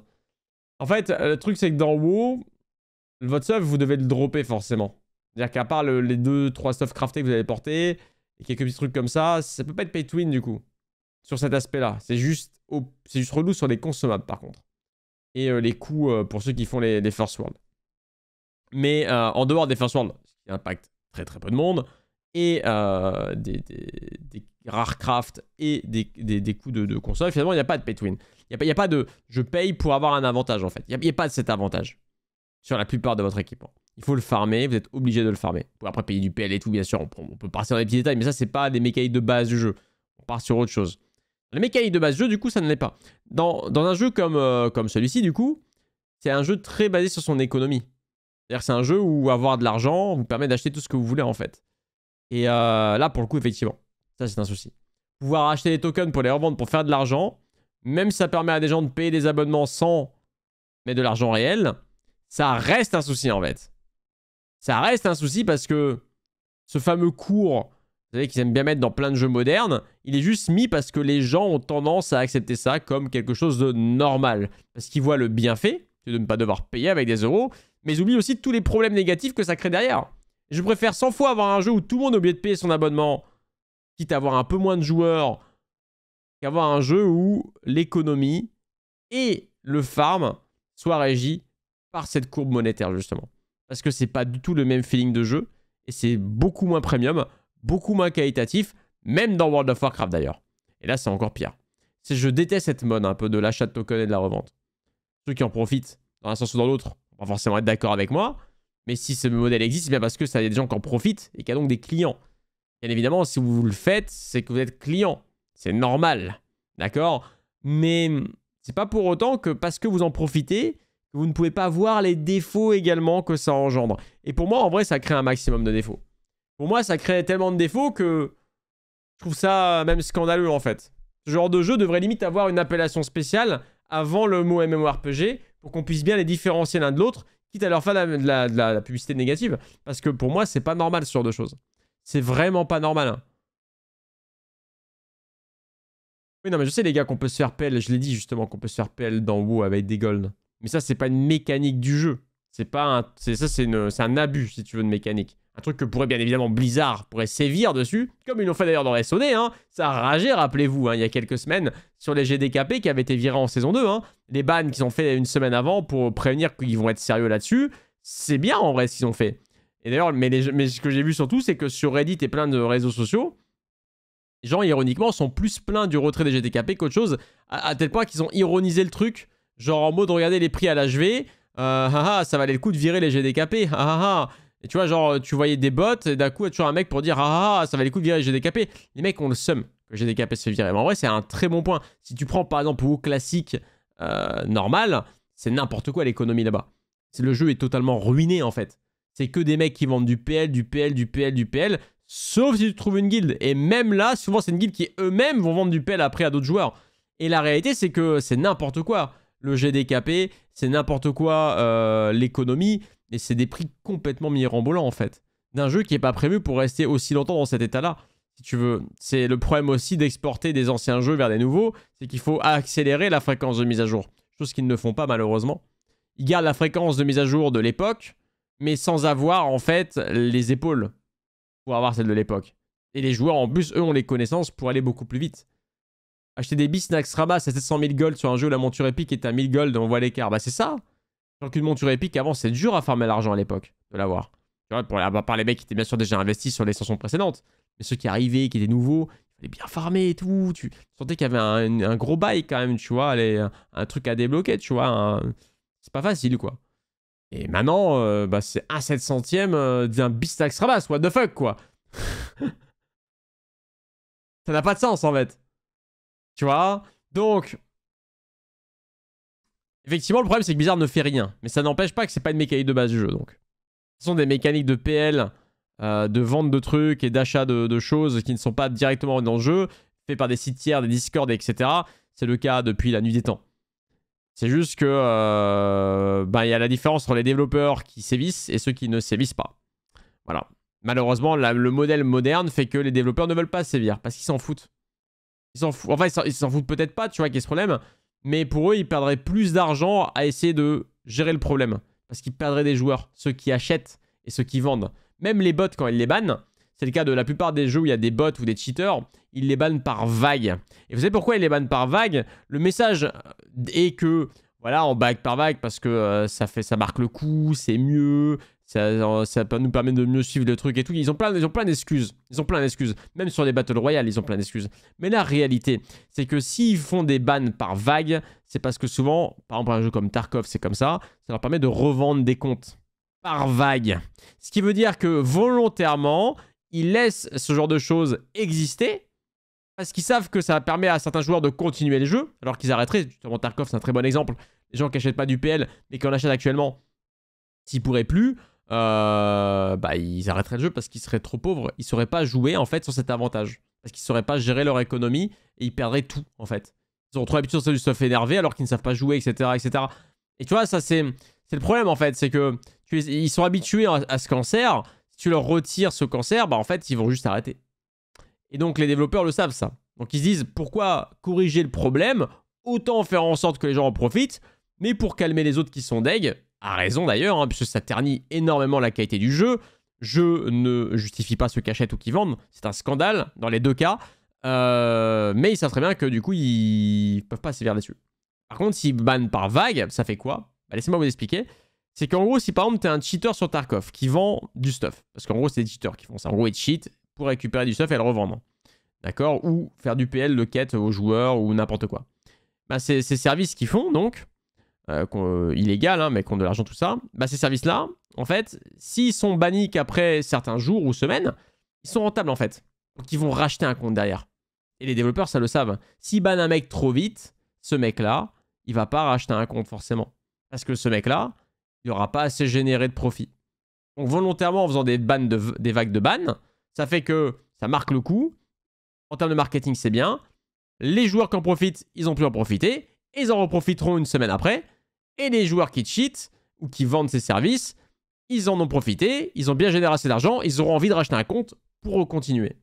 En fait, le truc c'est que dans WoW, votre sub, vous devez le dropper forcément. C'est-à-dire qu'à part les deux, trois stuff craftés que vous avez porter, et quelques petits trucs comme ça, ça peut pas être pay to win du coup. Sur cet aspect-là. C'est juste, c'est juste relou sur les consommables par contre. Et euh, les coûts euh, pour ceux qui font les, first world. Mais euh, en dehors des first world, qui impactent très très peu de monde, et des, rares crafts et des, coûts de, de finalement il n'y a pas de pay to win. Il n'y a, pas de je paye pour avoir un avantage en fait. Il n'y a pas de cet avantage sur la plupart de votre équipement. Il faut le farmer, vous êtes obligé de le farmer. Vous après payer du PL et tout, bien sûr, on, peut partir dans les petits détails, mais ça, c'est pas des mécaniques de base du jeu. On part sur autre chose. Les mécaniques de base du jeu, du coup, ça ne l'est pas. Dans, dans, un jeu comme, euh, comme celui-ci, du coup, c'est un jeu très basé sur son économie. C'est-à-dire c'est un jeu où avoir de l'argent vous permet d'acheter tout ce que vous voulez, en fait. Et euh, là, pour le coup, effectivement, ça, c'est un souci. Pouvoir acheter des tokens pour les revendre, pour faire de l'argent, même si ça permet à des gens de payer des abonnements sans mais de l'argent réel, ça reste un souci, en fait. Ça reste un souci parce que ce fameux cours, vous savez qu'ils aiment bien mettre dans plein de jeux modernes, il est juste mis parce que les gens ont tendance à accepter ça comme quelque chose de normal. Parce qu'ils voient le bienfait de ne pas devoir payer avec des euros, mais ils oublient aussi tous les problèmes négatifs que ça crée derrière. Je préfère 100 fois avoir un jeu où tout le monde a de payer son abonnement, quitte à avoir un peu moins de joueurs, qu'avoir un jeu où l'économie et le farm soient régis par cette courbe monétaire justement parce que c'est pas du tout le même feeling de jeu et c'est beaucoup moins premium, beaucoup moins qualitatif, même dans World of Warcraft d'ailleurs. Et là, c'est encore pire. Je déteste cette mode un peu de l'achat de tokens et de la revente. Ceux qui en profitent, dans un sens ou dans l'autre, vont forcément être d'accord avec moi, mais si ce modèle existe, c'est bien parce que ça y a des gens qui en profitent et qui a donc des clients. Bien évidemment, si vous le faites, c'est que vous êtes client. C'est normal. D'accord Mais c'est pas pour autant que parce que vous en profitez, vous ne pouvez pas voir les défauts également que ça engendre. Et pour moi, en vrai, ça crée un maximum de défauts. Pour moi, ça crée tellement de défauts que je trouve ça même scandaleux en fait. Ce genre de jeu devrait limite avoir une appellation spéciale avant le mot MMORPG pour qu'on puisse bien les différencier l'un de l'autre, quitte à leur faire de la, publicité négative. Parce que pour moi, c'est pas normal sur deux choses. C'est vraiment pas normal. Hein. Oui, non, mais je sais, les gars, qu'on peut se faire PL. Je l'ai dit justement qu'on peut se faire PL dans WoW avec des golds. Mais ça, c'est pas une mécanique du jeu. C'est pas un, c'est ça, c'est un abus si tu veux de mécanique. Un truc que pourrait bien évidemment Blizzard pourrait sévir dessus, comme ils l'ont fait d'ailleurs dans SOD. Hein. Ça a ragé, rappelez-vous, hein, il y a quelques semaines sur les GDKP qui avaient été virés en saison 2. Hein. Les bans qu'ils ont fait une semaine avant pour prévenir qu'ils vont être sérieux là-dessus, c'est bien en vrai ce qu'ils ont fait. Et d'ailleurs, mais, ce que j'ai vu surtout, c'est que sur Reddit et plein de réseaux sociaux, les gens ironiquement sont plus pleins du retrait des GDKP qu'autre chose, à tel point qu'ils ont ironisé le truc Genre en mode, regarder les prix à l'HV. Euh, haha, ah, ça valait le coup de virer les GDKP. Haha. Ah, ah. Et tu vois, genre, tu voyais des bots, et d'un coup, tu as un mec pour dire Ah, ça valait le coup de virer les GDKP. Les mecs ont le seum que GDKP se fait virer. Mais en vrai, c'est un très bon point. Si tu prends par exemple au classique euh, normal, c'est n'importe quoi l'économie là-bas. Le jeu est totalement ruiné en fait. C'est que des mecs qui vendent du PL, du PL, du PL, du PL, sauf si tu trouves une guilde. Et même là, souvent, c'est une guilde qui eux-mêmes vont vendre du PL après à d'autres joueurs. Et la réalité, c'est que c'est n'importe quoi le GDKP, c'est n'importe quoi euh, l'économie, et c'est des prix complètement mirambolants en fait. D'un jeu qui n'est pas prévu pour rester aussi longtemps dans cet état-là. Si tu veux, c'est le problème aussi d'exporter des anciens jeux vers des nouveaux, c'est qu'il faut accélérer la fréquence de mise à jour. Chose qu'ils ne font pas malheureusement. Ils gardent la fréquence de mise à jour de l'époque, mais sans avoir en fait les épaules pour avoir celle de l'époque. Et les joueurs en bus, eux, ont les connaissances pour aller beaucoup plus vite. Acheter des bis, Rabas Rabat, à 700 000 gold sur un jeu où la monture épique est à 1000 gold, on voit l'écart. Bah c'est ça. Sur qu'une monture épique, avant, c'est dur à farmer l'argent à l'époque, de l'avoir. Pour, à part les mecs qui étaient bien sûr déjà investis sur les sessions précédentes. Mais ceux qui arrivaient, qui étaient nouveaux, il fallait bien farmer et tout. Tu sentais qu'il y avait un, gros bail quand même, tu vois, un, truc à débloquer, tu vois. C'est pas facile, quoi. Et maintenant, euh, bah, c'est un 700 centième euh, d'un Bistax Rabas, what the fuck, quoi. Ça n'a pas de sens, en fait. Tu vois Donc, effectivement, le problème, c'est que Bizarre ne fait rien. Mais ça n'empêche pas que c'est pas une mécanique de base du jeu, donc. Ce sont des mécaniques de PL, euh, de vente de trucs et d'achat de, choses qui ne sont pas directement dans le jeu, fait par des sites tiers, des discords, etc. C'est le cas depuis la nuit des temps. C'est juste que ben, il y a la différence entre les développeurs qui sévissent et ceux qui ne sévissent pas. Voilà. Malheureusement, le modèle moderne fait que les développeurs ne veulent pas sévir parce qu'ils s'en foutent. Ils s'en foutent. Enfin, ils s'en foutent peut-être pas, tu vois, qu'il est ce problème. Mais pour eux, ils perdraient plus d'argent à essayer de gérer le problème. Parce qu'ils perdraient des joueurs, ceux qui achètent et ceux qui vendent. Même les bots, quand ils les bannent, c'est le cas de la plupart des jeux où il y a des bots ou des cheaters, ils les bannent par vague. Et vous savez pourquoi ils les bannent par vague Le message est que, voilà, on bague par vague parce que euh, ça, fait, ça marque le coup, c'est mieux, ça, ça nous permet de mieux suivre le truc et tout. Ils ont plein, ils ont plein d'excuses. Ils ont plein d'excuses. Même sur les Battle Royale, ils ont plein d'excuses. Mais la réalité, c'est que s'ils font des bans par vague, c'est parce que souvent, par exemple, un jeu comme Tarkov, c'est comme ça, ça leur permet de revendre des comptes par vague. Ce qui veut dire que volontairement, ils laissent ce genre de choses exister parce qu'ils savent que ça permet à certains joueurs de continuer les jeux, alors qu'ils arrêteraient. Justement, Tarkov, c'est un très bon exemple. Les gens qui n'achètent pas du PL, mais qui en achètent actuellement, s'ils pourraient plus, euh, bah, ils arrêteraient le jeu parce qu'ils seraient trop pauvres. Ils ne sauraient pas jouer en fait sur cet avantage. Parce qu'ils ne sauraient pas gérer leur économie et ils perdraient tout en fait. Ils ont trop l'habitude de se faire énerver alors qu'ils ne savent pas jouer, etc. etc. Et tu vois, ça c'est C'est le problème en fait. C'est que ils sont habitués à, ce cancer. Si tu leur retires ce cancer, bah en fait, ils vont juste arrêter. Et donc les développeurs le savent ça. Donc ils se disent pourquoi corriger le problème Autant faire en sorte que les gens en profitent. Mais pour calmer les autres qui sont deg, a raison d'ailleurs, hein, puisque ça ternit énormément la qualité du jeu. Je ne justifie pas ce qui achètent ou qui vendent, c'est un scandale dans les deux cas. Euh, mais ils savent très bien que du coup, ils peuvent pas s'y faire dessus Par contre, s'ils bannent par vague, ça fait quoi bah, Laissez-moi vous expliquer. C'est qu'en gros, si par exemple, tu es un cheater sur Tarkov qui vend du stuff, parce qu'en gros, c'est des cheaters qui font ça. En gros, ils cheat pour récupérer du stuff et le revendre. D'accord Ou faire du PL de quête aux joueurs ou n'importe quoi. Bah, c'est ces services qu'ils font, donc, euh, euh, illégal, hein, mais qui ont de l'argent, tout ça, bah, ces services-là, en fait, s'ils sont bannis qu'après certains jours ou semaines, ils sont rentables en fait. Donc ils vont racheter un compte derrière. Et les développeurs, ça le savent. Hein. S'ils bannent un mec trop vite, ce mec-là, il va pas racheter un compte forcément. Parce que ce mec-là, il n'aura pas assez généré de profit. Donc volontairement, en faisant des, bannes des vagues de ban, ça fait que ça marque le coup. En termes de marketing, c'est bien. Les joueurs qui en profitent, ils ont pu en profiter. Et ils en reprofiteront une semaine après. Et les joueurs qui cheatent ou qui vendent ces services, ils en ont profité, ils ont bien généré assez d'argent, ils auront envie de racheter un compte pour continuer.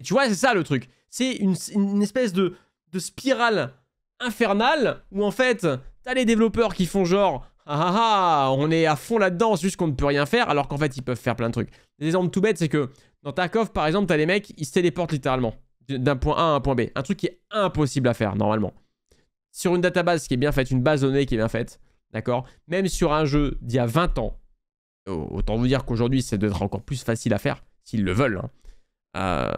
Et tu vois, c'est ça le truc. C'est une, espèce de, de spirale infernale où en fait, t'as les développeurs qui font genre ah, ah, ah on est à fond là-dedans, juste qu'on ne peut rien faire, alors qu'en fait, ils peuvent faire plein de trucs. L'exemple tout bête, c'est que dans coffre, par exemple, t'as les mecs, ils se téléportent littéralement d'un point A à un point B. Un truc qui est impossible à faire, normalement. Sur une database qui est bien faite, une base donnée qui est bien faite, D'accord Même sur un jeu d'il y a 20 ans, autant vous dire qu'aujourd'hui, ça doit être encore plus facile à faire, s'ils le veulent. Hein. Euh,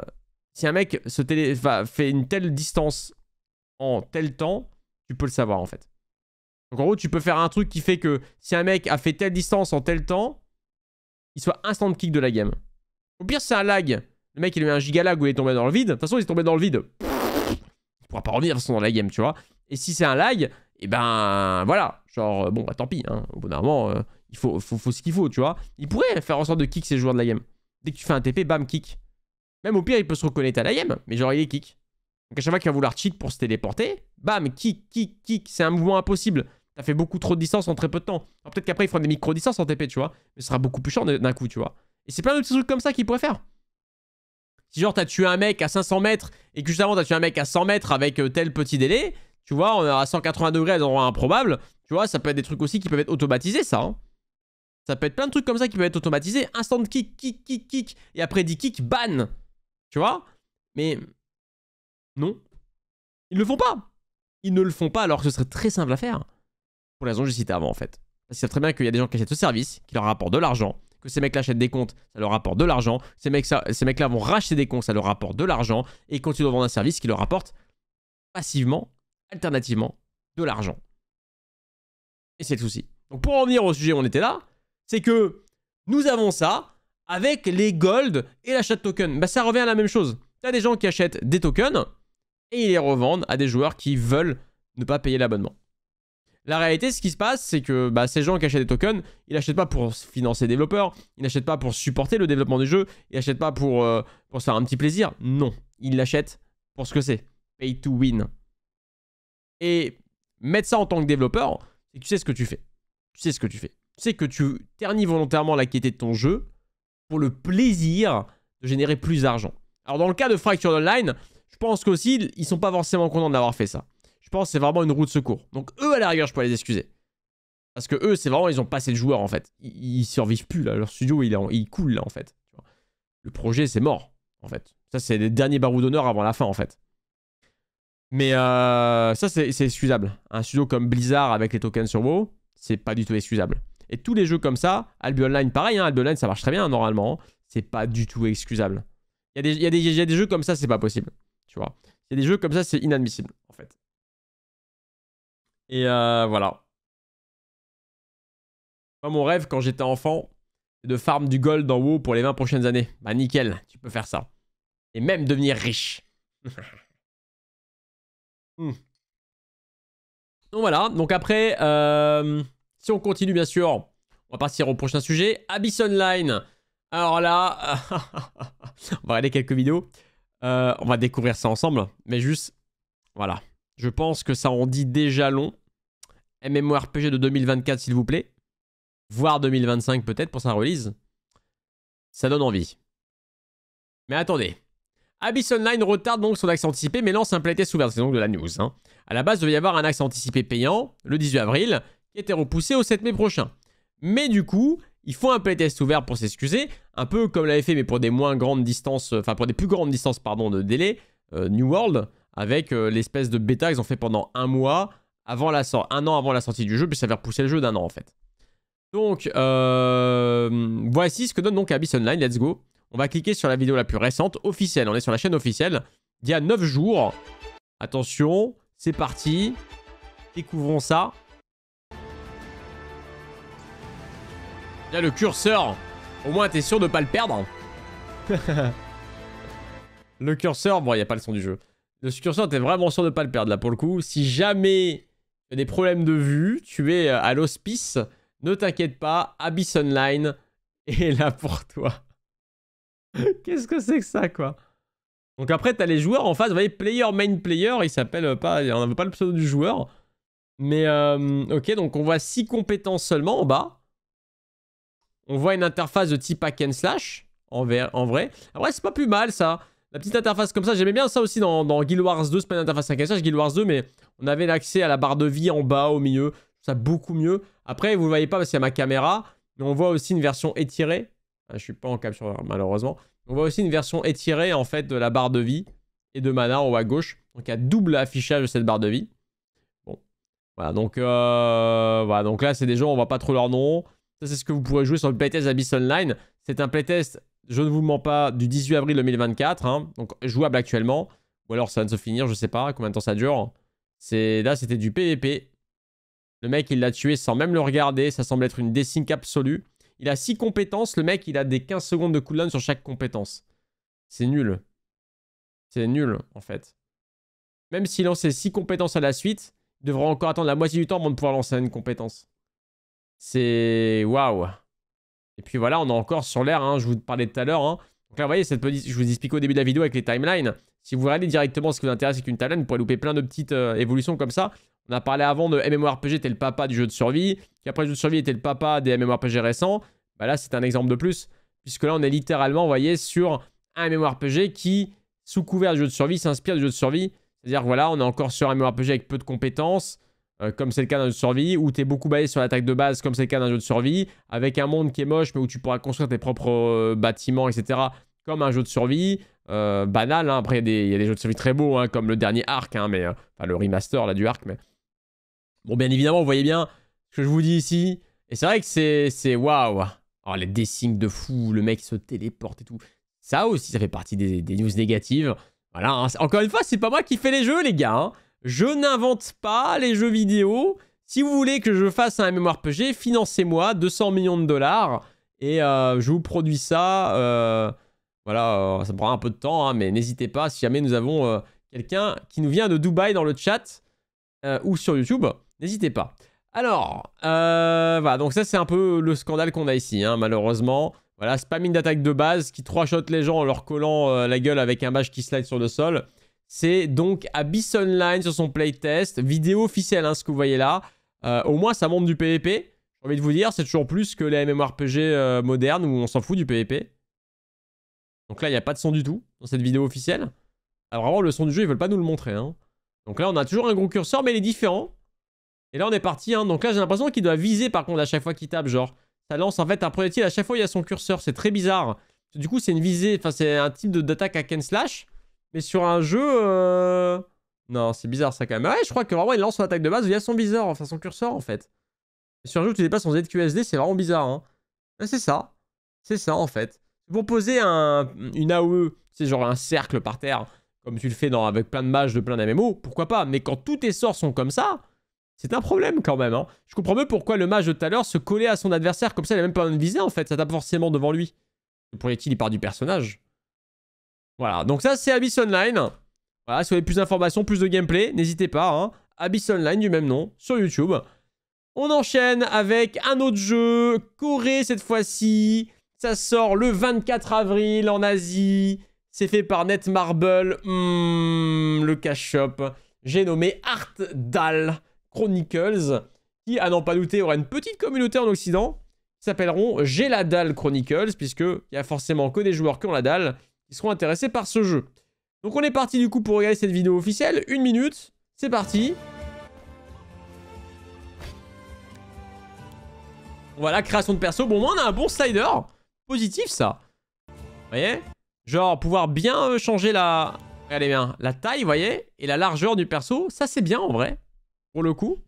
si un mec se télé fait une telle distance en tel temps, tu peux le savoir en fait. Donc en gros, tu peux faire un truc qui fait que si un mec a fait telle distance en tel temps, il soit instant kick de la game. Au pire, c'est un lag. Le mec, il a eu un giga lag où il est tombé dans le vide. De toute façon, il est tombé dans le vide. Il pourra pas revenir de toute dans la game, tu vois. Et si c'est un lag, et eh ben voilà, genre, euh, bon, bah tant pis, hein, au bout euh, il faut, faut, ce qu'il faut, tu vois. Il pourrait faire en sorte de kick ces joueurs de la game. Dès que tu fais un TP, bam, kick. Même au pire, il peut se reconnaître à la game, mais genre, il est kick. Donc à chaque fois qu'il va vouloir cheat pour se téléporter, bam, kick, kick, kick, c'est un mouvement impossible. T'as fait beaucoup trop de distance en très peu de temps. peut-être qu'après, il fera des micro-distances en TP, tu vois. Mais ce sera beaucoup plus chiant d'un coup, tu vois. Et c'est plein de petits trucs comme ça qu'il pourrait faire. Si genre t'as tué un mec à 500 mètres et que juste avant t'as tué un mec à 100 mètres avec euh, tel petit délai, tu vois, on est à 180 degrés, elles endroits improbable. Tu vois, ça peut être des trucs aussi qui peuvent être automatisés, ça. Hein. Ça peut être plein de trucs comme ça qui peuvent être automatisés. Instant kick, kick, kick, kick. Et après dit kick, ban. Tu vois Mais non. Ils ne le font pas. Ils ne le font pas alors que ce serait très simple à faire. Pour la raison que j'ai citées avant en fait. Parce très bien qu'il y a des gens qui achètent ce service, qui leur rapportent de l'argent, que ces mecs-là achètent des comptes, ça leur rapporte de l'argent, ces mecs-là mecs vont racheter des comptes, ça leur rapporte de l'argent, et ils continuent de vendre un service qui leur rapporte passivement alternativement de l'argent. Et c'est le souci. Donc pour revenir au sujet où on était là, c'est que nous avons ça avec les gold et l'achat de tokens. Bah ça revient à la même chose. tu as des gens qui achètent des tokens et ils les revendent à des joueurs qui veulent ne pas payer l'abonnement. La réalité, ce qui se passe, c'est que bah, ces gens qui achètent des tokens, ils n'achètent pas pour financer les développeurs, ils n'achètent pas pour supporter le développement du jeu, ils n'achètent pas pour, euh, pour se faire un petit plaisir. Non, ils l'achètent pour ce que c'est. Pay to win et mettre ça en tant que développeur, c'est que tu sais ce que tu fais. Tu sais ce que tu fais. Tu sais que tu ternis volontairement la qualité de ton jeu pour le plaisir de générer plus d'argent. Alors dans le cas de Fracture Online, je pense qu'aussi, ils sont pas forcément contents d'avoir fait ça. Je pense que c'est vraiment une roue de secours. Donc eux, à la rigueur, je pourrais les excuser. Parce que eux, c'est vraiment, ils ont passé le joueur en fait. Ils, survivent plus là. Leur studio, il, il coule là en fait. Le projet, c'est mort en fait. Ça, c'est les derniers barreaux d'honneur avant la fin en fait. Mais euh, ça, c'est excusable. Un studio comme Blizzard avec les tokens sur WoW, c'est pas du tout excusable. Et tous les jeux comme ça, Albion Online, pareil, hein, Albion Online, ça marche très bien hein, normalement. Hein. c'est pas du tout excusable. Il y, a des jeux comme ça, c'est pas possible. Tu vois. Il y a des jeux comme ça, c'est inadmissible, en fait. Et euh, voilà. mon rêve quand j'étais enfant, c'est de farm du gold dans WoW pour les 20 prochaines années. Bah, nickel, tu peux faire ça. Et même devenir riche. Mmh. Donc voilà, donc après, euh, si on continue bien sûr, on va partir au prochain sujet. Abyss Online. Alors là, on va regarder quelques vidéos. Euh, on va découvrir ça ensemble. Mais juste, voilà. Je pense que ça en dit déjà long. MMORPG de 2024, s'il vous plaît. Voire 2025 peut-être pour sa release. Ça donne envie. Mais attendez, Abyss Online retarde donc son axe anticipé, mais lance un playtest ouvert. C'est donc de la news. Hein. À la base, il devait y avoir un axe anticipé payant le 18 avril, qui était repoussé au 7 mai prochain. Mais du coup, il faut un playtest ouvert pour s'excuser, un peu comme l'avait fait, mais pour des moins grandes distances, euh, enfin pour des plus grandes distances, pardon, de délai, euh, New World, avec euh, l'espèce de bêta qu'ils ont fait pendant un mois, avant la sort un an avant la sortie du jeu, puis ça avait repoussé le jeu d'un an en fait. Donc, voici ce que donne donc Abyss Online, let's go. On va cliquer sur la vidéo la plus récente, officielle. On est sur la chaîne officielle Il y a 9 jours. Attention, c'est parti. Découvrons ça. Il y a le curseur. Au moins, t'es sûr de ne pas le perdre. le curseur, bon, il n'y a pas le son du jeu. Le curseur, t'es vraiment sûr de ne pas le perdre là pour le coup. Si jamais tu as des problèmes de vue, tu es euh, à l'hospice. Ne t'inquiète pas, Abyss Online est là pour toi. Qu'est-ce que c'est que ça, quoi Donc après, t'as les joueurs en face. Vous voyez, player, main player, il s'appelle euh, pas... On n'avait pas le pseudo du joueur. Mais, euh, ok, donc on voit 6 compétences seulement en bas. On voit une interface de type hack and slash, en, en vrai. ouais c'est pas plus mal, ça. La petite interface comme ça, j'aimais bien ça aussi dans, Guild Wars 2. C'est pas une interface hack and slash, Guild Wars 2, mais on avait l'accès à la barre de vie en bas, au milieu. Ça, beaucoup mieux. Après, vous voyez pas parce qu'il y ma caméra. Mais on voit aussi une version étirée ah, je suis pas en capture malheureusement. On voit aussi une version étirée en fait de la barre de vie et de mana en haut à gauche. Donc il y a double affichage de cette barre de vie. Bon. Voilà, donc, euh, voilà, donc là c'est des gens, on voit pas trop leur nom. Ça c'est ce que vous pourrez jouer sur le playtest Abyss Online. C'est un playtest, je ne vous mens pas, du 18 avril 2024. Hein, donc jouable actuellement. Ou alors ça va se finir, je sais pas combien de temps ça dure. Là c'était du PVP. Le mec il l'a tué sans même le regarder, ça semble être une desync absolue. Il a 6 compétences. Le mec, il a des 15 secondes de cooldown sur chaque compétence. C'est nul. C'est nul, en fait. Même s'il lançait 6 compétences à la suite, il devra encore attendre la moitié du temps avant de pouvoir lancer une compétence. C'est... Waouh Et puis voilà, on est encore sur l'air. Hein, je vous parlais tout à l'heure. Hein. Donc là, vous voyez, cette je vous explique au début de la vidéo avec les timelines. Si vous regardez directement ce qui vous intéresse avec une timeline, vous pourrez louper plein de petites euh, évolutions comme ça. On a parlé avant de MMORPG était le papa du jeu de survie, qui après le jeu de survie était le papa des MMORPG récents. Bah là, c'est un exemple de plus, puisque là, on est littéralement, vous voyez, sur un MMORPG qui, sous couvert du jeu de survie, s'inspire du jeu de survie. C'est-à-dire, voilà, on est encore sur un MMORPG avec peu de compétences, euh, comme c'est le cas d'un jeu de survie, où tu es beaucoup basé sur l'attaque de base, comme c'est le cas d'un jeu de survie, avec un monde qui est moche, mais où tu pourras construire tes propres euh, bâtiments, etc., comme un jeu de survie. Euh, banal, hein. après il y, a des jeux de survie très beaux, hein, comme le dernier Arc, hein, mais, enfin le remaster là, du Arc, mais Bon, bien évidemment, vous voyez bien ce que je vous dis ici. Et c'est vrai que c'est... c'est Waouh Oh, les dessins de fou, le mec se téléporte et tout. Ça aussi, ça fait partie des, news négatives. Voilà, hein. encore une fois, c'est pas moi qui fais les jeux, les gars. Hein. Je n'invente pas les jeux vidéo. Si vous voulez que je fasse un MMORPG, financez-moi 200 millions de dollars et euh, je vous produis ça. Euh, voilà, euh, ça prend un peu de temps, hein, mais n'hésitez pas si jamais nous avons quelqu'un qui nous vient de Dubaï dans le chat ou sur YouTube. N'hésitez pas. Alors, euh, voilà, donc ça c'est un peu le scandale qu'on a ici, hein, malheureusement. Voilà, spamming d'attaque de base qui trois shot les gens en leur collant euh, la gueule avec un badge qui slide sur le sol. C'est donc Abyss Online sur son playtest, vidéo officielle, hein, ce que vous voyez là. Euh, au moins ça monte du PvP. J'ai envie de vous dire, c'est toujours plus que les MMORPG modernes où on s'en fout du PvP. Donc là, il n'y a pas de son du tout dans cette vidéo officielle. Alors ah, vraiment, le son du jeu, ils veulent pas nous le montrer. Hein. Donc là, on a toujours un gros curseur, mais il est différent. Et là, on est parti. Hein. Donc là, j'ai l'impression qu'il doit viser, par contre, à chaque fois qu'il tape. Genre, ça lance en fait un projectile. À chaque fois, il y a son curseur. C'est très bizarre. Du coup, c'est une visée. Enfin, c'est un type d'attaque à Ken Slash. Mais sur un jeu... Euh, non, c'est bizarre ça quand même. Ah ouais, je crois que vraiment, il lance son attaque de base via son viseur. Enfin, son curseur, en fait. sur un jeu où tu dépasses son ZQSD, c'est vraiment bizarre. Hein. Ah, c'est ça. C'est ça, en fait. Pour poser un, une AOE, c'est genre un cercle par terre, comme tu le fais dans, avec plein de mages de plein d'MMO, pourquoi pas. Mais quand tous tes sorts sont comme ça, c'est un problème quand même. Hein. Je comprends mieux pourquoi le mage de tout à l'heure se collait à son adversaire. Comme ça, il n'a même pas de viser en fait. Ça tape forcément devant lui. Pourrait-il il part du personnage. Voilà. Donc ça, c'est Abyss Online. Voilà. Si vous avez plus d'informations, plus de gameplay, n'hésitez pas. Hein. Abyss Online du même nom sur YouTube. On enchaîne avec un autre jeu. Corée cette fois-ci. Ça sort le 24 avril en Asie. C'est fait par Netmarble. Hmm, le cash shop. J'ai nommé Art Dal. Chronicles, qui, à n'en pas douter, aura une petite communauté en Occident, s'appelleront J'ai la dalle Chronicles, puisqu'il n'y a forcément que des joueurs qui ont la dalle, qui seront intéressés par ce jeu. Donc on est parti du coup pour regarder cette vidéo officielle, une minute, c'est parti Voilà, création de perso. Bon, moi, on a un bon slider. Positif, ça. Vous voyez Genre, pouvoir bien euh, changer la... bien, la taille, vous voyez Et la largeur du perso, ça, c'est bien, en vrai pour le coup.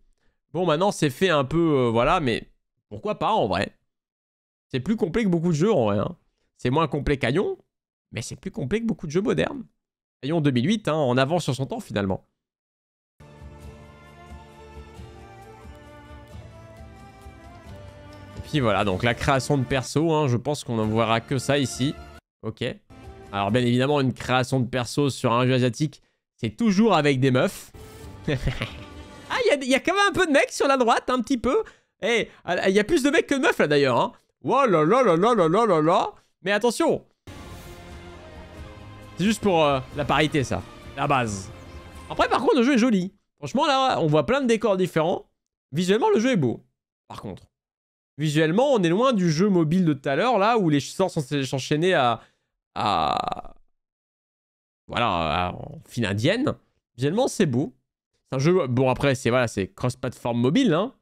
Bon, maintenant, c'est fait un peu, euh, voilà, mais pourquoi pas en vrai C'est plus complet que beaucoup de jeux en vrai. Hein. C'est moins complet qu'Aion, mais c'est plus complet que beaucoup de jeux modernes. Aion 2008, hein, en avance sur son temps finalement. Et puis voilà, donc la création de perso, hein, je pense qu'on en verra que ça ici. Ok. Alors bien évidemment, une création de perso sur un jeu asiatique, c'est toujours avec des meufs. Ah, il y, a quand même un peu de mecs sur la droite, un petit peu. Eh, ah, il y a plus de mecs que de meufs là d'ailleurs. Hein. Oh là là là là là là là Mais attention. C'est juste pour euh, la parité ça. La base. Après par contre le jeu est joli. Franchement là on voit plein de décors différents. Visuellement le jeu est beau. Par contre. Visuellement on est loin du jeu mobile de tout à l'heure là où les sorts sont enchaînés à... à... Voilà, en file indienne. Visuellement c'est beau un jeu, bon après, c'est voilà, c'est cross-platform mobile, hein.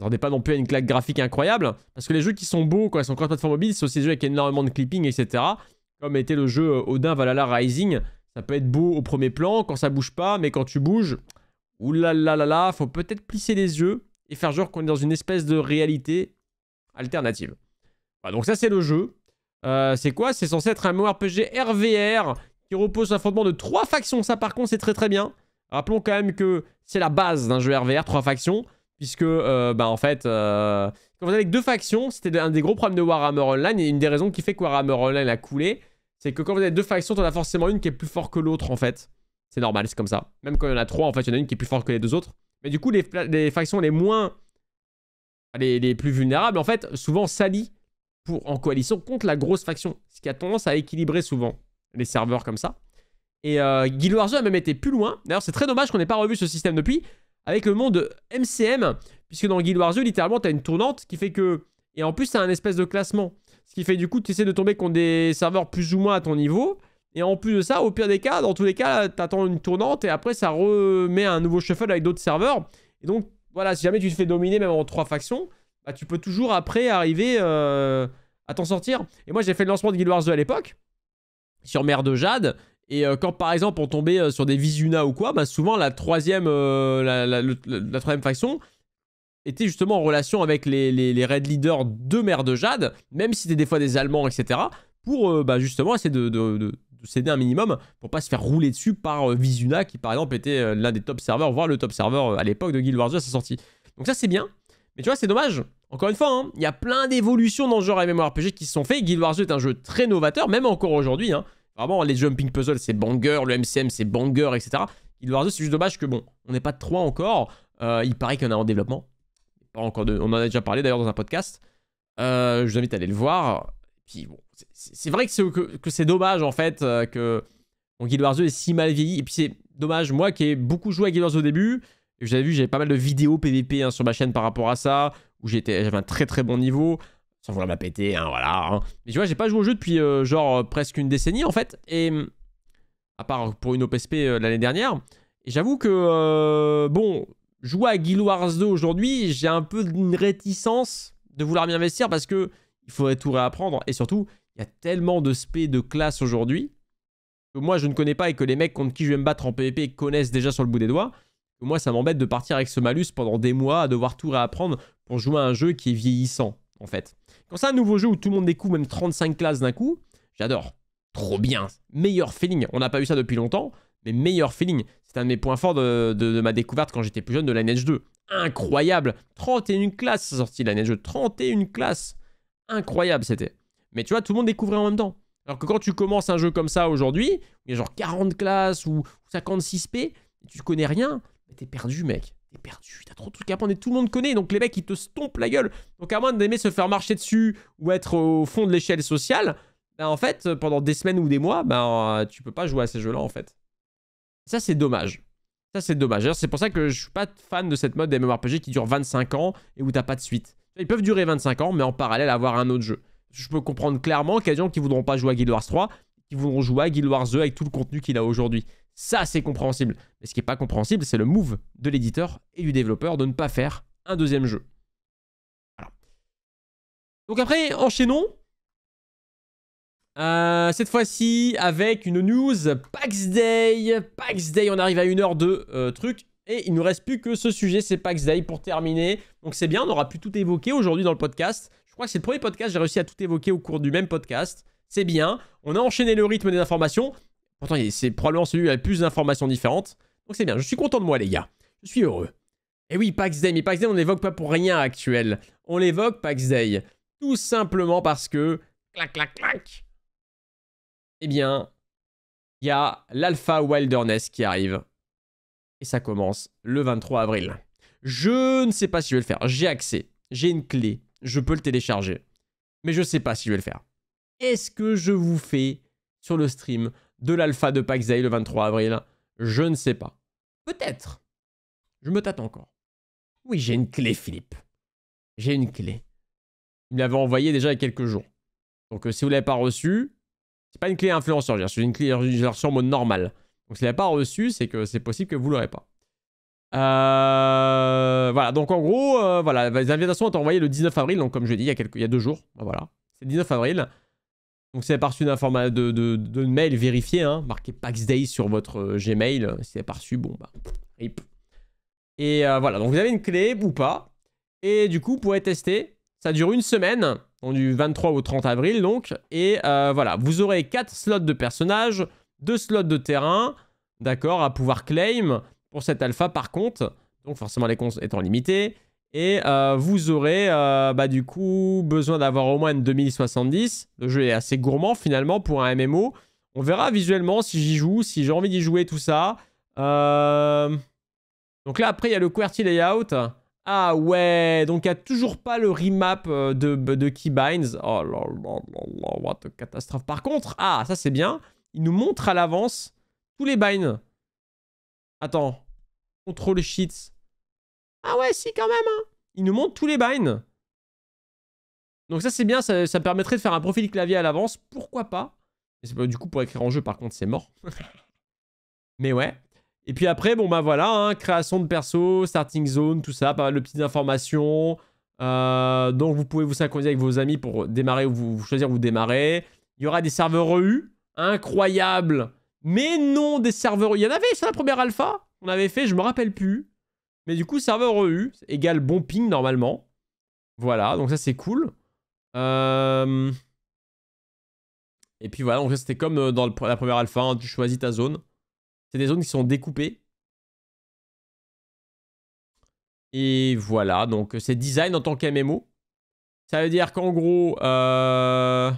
Attendez pas non plus à une claque graphique incroyable, parce que les jeux qui sont beaux, ils sont cross-platform mobile, c'est aussi des jeux avec énormément de clipping, etc. Comme était le jeu euh, Odin Valhalla Rising, ça peut être beau au premier plan, quand ça bouge pas, mais quand tu bouges, Ouh là là faut peut-être plisser les yeux et faire genre qu'on est dans une espèce de réalité alternative. donc ça, c'est le jeu. Euh, c'est quoi C'est censé être un RPG RVR qui repose sur un fondement de trois factions. Ça, par contre, c'est très très bien. Rappelons quand même que c'est la base d'un jeu RVR, trois factions, puisque, euh, bah, en fait, euh, quand vous avez deux factions, c'était un des gros problèmes de Warhammer Online, et une des raisons qui fait que Warhammer Online a coulé, c'est que quand vous avez deux factions, t'en as forcément une qui est plus forte que l'autre, en fait. C'est normal, c'est comme ça. Même quand il y en a trois, en fait, il y en a une qui est plus forte que les deux autres. Mais du coup, les, factions les moins... Les, les plus vulnérables, en fait, souvent s'allient pour, en coalition contre la grosse faction. Ce qui a tendance à équilibrer souvent les serveurs comme ça. Et Guild Wars 2 a même été plus loin. D'ailleurs, c'est très dommage qu'on n'ait pas revu ce système depuis, avec le monde MCM, puisque dans Guild Wars 2, littéralement, t'as une tournante qui fait que... Et en plus, t'as un espèce de classement. Ce qui fait du coup, tu essaies de tomber contre des serveurs plus ou moins à ton niveau. Et en plus de ça, au pire des cas, dans tous les cas, t'attends une tournante et après, ça remet un nouveau shuffle avec d'autres serveurs. Et donc, voilà, si jamais tu te fais dominer même en trois factions, bah, tu peux toujours après arriver euh, à t'en sortir. Et moi, j'ai fait le lancement de Guild Wars 2 à l'époque, sur Mer de Jade. Et euh, quand par exemple on tombait euh, sur des Visuna ou quoi, bah souvent la troisième, euh, la, troisième faction était justement en relation avec les, les, Red Leaders de Mer de Jade, même si c'était des fois des Allemands, etc., pour bah, justement essayer de, de, un minimum, pour pas se faire rouler dessus par Visuna, qui par exemple était l'un des top serveurs, voire le top serveur à l'époque de Guild Wars 2 à sa sortie. Donc ça c'est bien, mais tu vois c'est dommage. Encore une fois, hein, il y a plein d'évolutions dans le genre MMORPG qui se sont faites. Guild Wars 2 est un jeu très novateur, même encore aujourd'hui. Hein. Vraiment, les jumping puzzles, c'est banger, le MCM, c'est banger, etc. Guild Wars 2, c'est juste dommage que, bon, on n'est pas de 3 encore. Euh, il paraît qu'il y en a en développement. encore On en a déjà parlé d'ailleurs dans un podcast. Euh, je vous invite à aller le voir. Puis c'est vrai que c'est que, dommage en fait euh, que bon, Guild Wars 2 est si mal vieilli. Et puis c'est dommage, moi qui ai beaucoup joué à Guild Wars au début, vous avez vu, j'avais pas mal de vidéos PVP hein, sur ma chaîne par rapport à ça, où j'avais un très très bon niveau sans vouloir m'appéter, péter, hein, voilà. Hein. Mais tu vois, j'ai pas joué au jeu depuis euh, genre euh, presque une décennie en fait, et mm, à part pour une OPSP euh, l'année dernière. Et j'avoue que, bon, jouer à Guild Wars 2 aujourd'hui, j'ai un peu une réticence de vouloir m'y investir parce que il faudrait tout réapprendre. Et surtout, il y a tellement de spé de classe aujourd'hui que moi je ne connais pas et que les mecs contre qui je vais me battre en PvP connaissent déjà sur le bout des doigts. Que moi ça m'embête de partir avec ce malus pendant des mois à devoir tout réapprendre pour jouer à un jeu qui est vieillissant en fait. Quand c'est un nouveau jeu où tout le monde découvre même 35 classes d'un coup, j'adore. Trop bien. Meilleur feeling. On n'a pas eu ça depuis longtemps, mais meilleur feeling. C'est un de mes points forts de, ma découverte quand j'étais plus jeune de la Neige 2. Incroyable. 31 classes de la Neige 2. 31 classes. Incroyable c'était. Mais tu vois, tout le monde découvrait en même temps. Alors que quand tu commences un jeu comme ça aujourd'hui, il y a genre 40 classes ou 56 P, tu connais rien, t'es perdu mec t'es perdu. T'as trop de trucs à prendre et tout le monde connaît. Donc les mecs, ils te stompent la gueule. Donc à moins d'aimer se faire marcher dessus ou être au fond de l'échelle sociale, bah, en fait, pendant des semaines ou des mois, ben tu peux pas jouer à ces jeux-là en fait. Ça, c'est dommage. Ça, c'est dommage. C'est pour ça que je suis pas fan de cette mode des MMORPG qui dure 25 ans et où t'as pas de suite. Ils peuvent durer 25 ans, mais en parallèle avoir un autre jeu. Je peux comprendre clairement qu'il y a des gens qui voudront pas jouer à Guild Wars 3, qui voudront jouer à Guild Wars 2 avec tout le contenu qu'il a aujourd'hui. Ça, c'est compréhensible. Mais ce qui n'est pas compréhensible, c'est le move de l'éditeur et du développeur de ne pas faire un deuxième jeu. Voilà. Donc après, enchaînons. Euh, cette fois-ci, avec une news PAX Day. PAX Day, on arrive à une heure de euh, truc. Et il ne nous reste plus que ce sujet, c'est PAX Day pour terminer. Donc c'est bien, on aura pu tout évoquer aujourd'hui dans le podcast. Je crois que c'est le premier podcast, j'ai réussi à tout évoquer au cours du même podcast. C'est bien, on a enchaîné le rythme des informations. Pourtant, c'est probablement celui avec plus d'informations différentes. Donc c'est bien, je suis content de moi, les gars. Je suis heureux. Et eh oui, Pax Day. Mais Pax Day, on n'évoque pas pour rien actuel. On l'évoque, Pax Day. Tout simplement parce que... Clac, clac, clac. Eh bien, il y a l'Alpha Wilderness qui arrive. Et ça commence le 23 avril. Je ne sais pas si je vais le faire. J'ai accès. J'ai une clé. Je peux le télécharger. Mais je ne sais pas si je vais le faire. Est-ce que je vous fais sur le stream de l'alpha de Pax le 23 avril Je ne sais pas. Peut-être. Je me tâte encore. Oui, j'ai une clé, Philippe. J'ai une clé. Il l'avait envoyée déjà il y a quelques jours. Donc euh, si vous l'avez pas reçue, c'est pas une clé influenceur, C'est une clé en mode normal. Donc si vous l'avez pas reçue, c'est que c'est possible que vous l'aurez pas. Euh, voilà, donc en gros, euh, voilà, les invitations ont été envoyées le 19 avril, donc comme je l'ai dit, il y, a y a deux jours. Voilà, c'est le 19 avril. Donc si vous d'un format de, de, mail, vérifié, hein, marqué marquez Paxday sur votre euh, Gmail. Si vous bon bah, rip. Et euh, voilà, donc vous avez une clé ou pas. Et du coup, vous pouvez tester. Ça dure une semaine, donc du 23 au 30 avril donc. Et euh, voilà, vous aurez 4 slots de personnages, 2 slots de terrain, d'accord, à pouvoir claim pour cet alpha par contre. Donc forcément les comptes étant limités. Et euh, vous aurez euh, bah, du coup besoin d'avoir au moins une 2070. Le jeu est assez gourmand finalement pour un MMO. On verra visuellement si j'y joue, si j'ai envie d'y jouer, tout ça. Euh, donc là après il y a le QWERTY layout. Ah ouais, donc il n'y a toujours pas le remap de, de keybinds. Oh là là là what a catastrophe. Par contre, ah ça c'est bien. Il nous montre à l'avance tous les binds. Attends, contrôle sheets. Ah ouais, si, quand même. Hein. Il nous montre tous les binds. Donc ça, c'est bien. Ça, permettrait de faire un profil clavier à l'avance. Pourquoi pas Mais Du coup, pour écrire en jeu, par contre, c'est mort. Mais ouais. Et puis après, bon bah voilà, hein, création de perso, starting zone, tout ça, pas mal de petites informations. Euh, donc vous pouvez vous synchroniser avec vos amis pour démarrer ou vous, choisir où vous démarrer. Il y aura des serveurs EU, incroyable. Mais non, des serveurs EU. Il y en avait c'est la première alpha, on avait fait, je me rappelle plus. Mais du coup, serveur EU égale bon ping normalement. Voilà, donc ça c'est cool. Euh, et puis voilà, donc c'était comme euh, dans la première alpha, hein, tu choisis ta zone. C'est des zones qui sont découpées. Et voilà, donc euh, c'est design en tant qu'MMO. Ça veut dire qu'en gros, euh...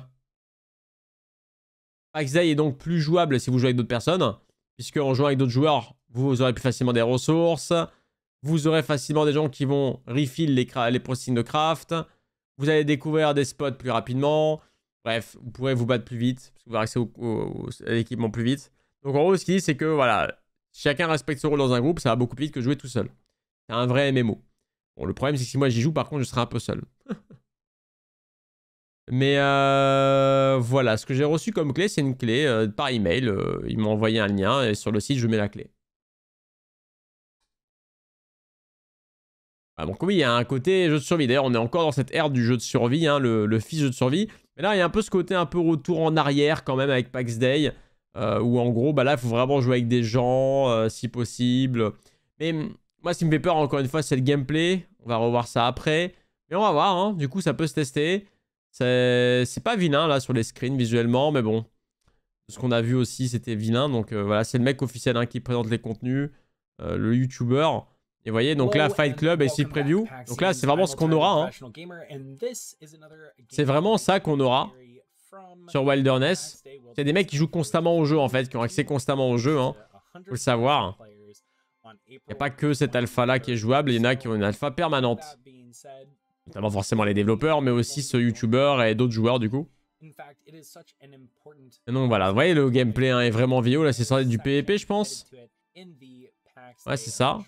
est donc plus jouable si vous jouez avec d'autres personnes. Puisque en jouant avec d'autres joueurs, vous aurez plus facilement des ressources. Vous aurez facilement des gens qui vont refill les, les de craft. Vous allez découvrir des spots plus rapidement. Bref, vous pourrez vous battre plus vite, parce que vous aurez accès à l'équipement plus vite. Donc en gros, ce qu'il dit, c'est que voilà, chacun respecte son rôle dans un groupe, ça va beaucoup plus vite que jouer tout seul. C'est un vrai MMO. Bon, le problème, c'est que si moi j'y joue, par contre, je serai un peu seul. Mais euh, voilà, ce que j'ai reçu comme clé, c'est une clé euh, par email. Ils euh, il m'a envoyé un lien et sur le site, je mets la clé. Ah, donc oui, il y a un côté jeu de survie. D'ailleurs, on est encore dans cette ère du jeu de survie, hein, le, fils de survie. Mais là, il y a un peu ce côté un peu retour en arrière quand même avec Pax Day, euh, où en gros, bah là, il faut vraiment jouer avec des gens, euh, si possible. Mais hum, moi, ce qui me fait peur, encore une fois, c'est le gameplay. On va revoir ça après. Mais on va voir, hein. du coup, ça peut se tester. C'est pas vilain, là, sur les screens, visuellement, mais bon. Ce qu'on a vu aussi, c'était vilain. Donc euh, voilà, c'est le mec officiel hein, qui présente les contenus, le YouTuber. Et vous voyez, donc là, Fight Club et si Preview. Donc là, c'est vraiment ce qu'on aura. Hein. C'est vraiment ça qu'on aura sur Wilderness. Il y a des mecs qui jouent constamment au jeu, en fait, qui ont accès constamment au jeu. Hein. Faut le savoir. Il n'y a pas que cette alpha-là qui est jouable, il y en a qui ont une alpha permanente. Notamment forcément les développeurs, mais aussi ce YouTuber et d'autres joueurs, du coup. Et donc voilà, vous voyez, le gameplay hein, est vraiment vieux. Là, c'est sorti du PvP, je pense. Ouais, c'est ça.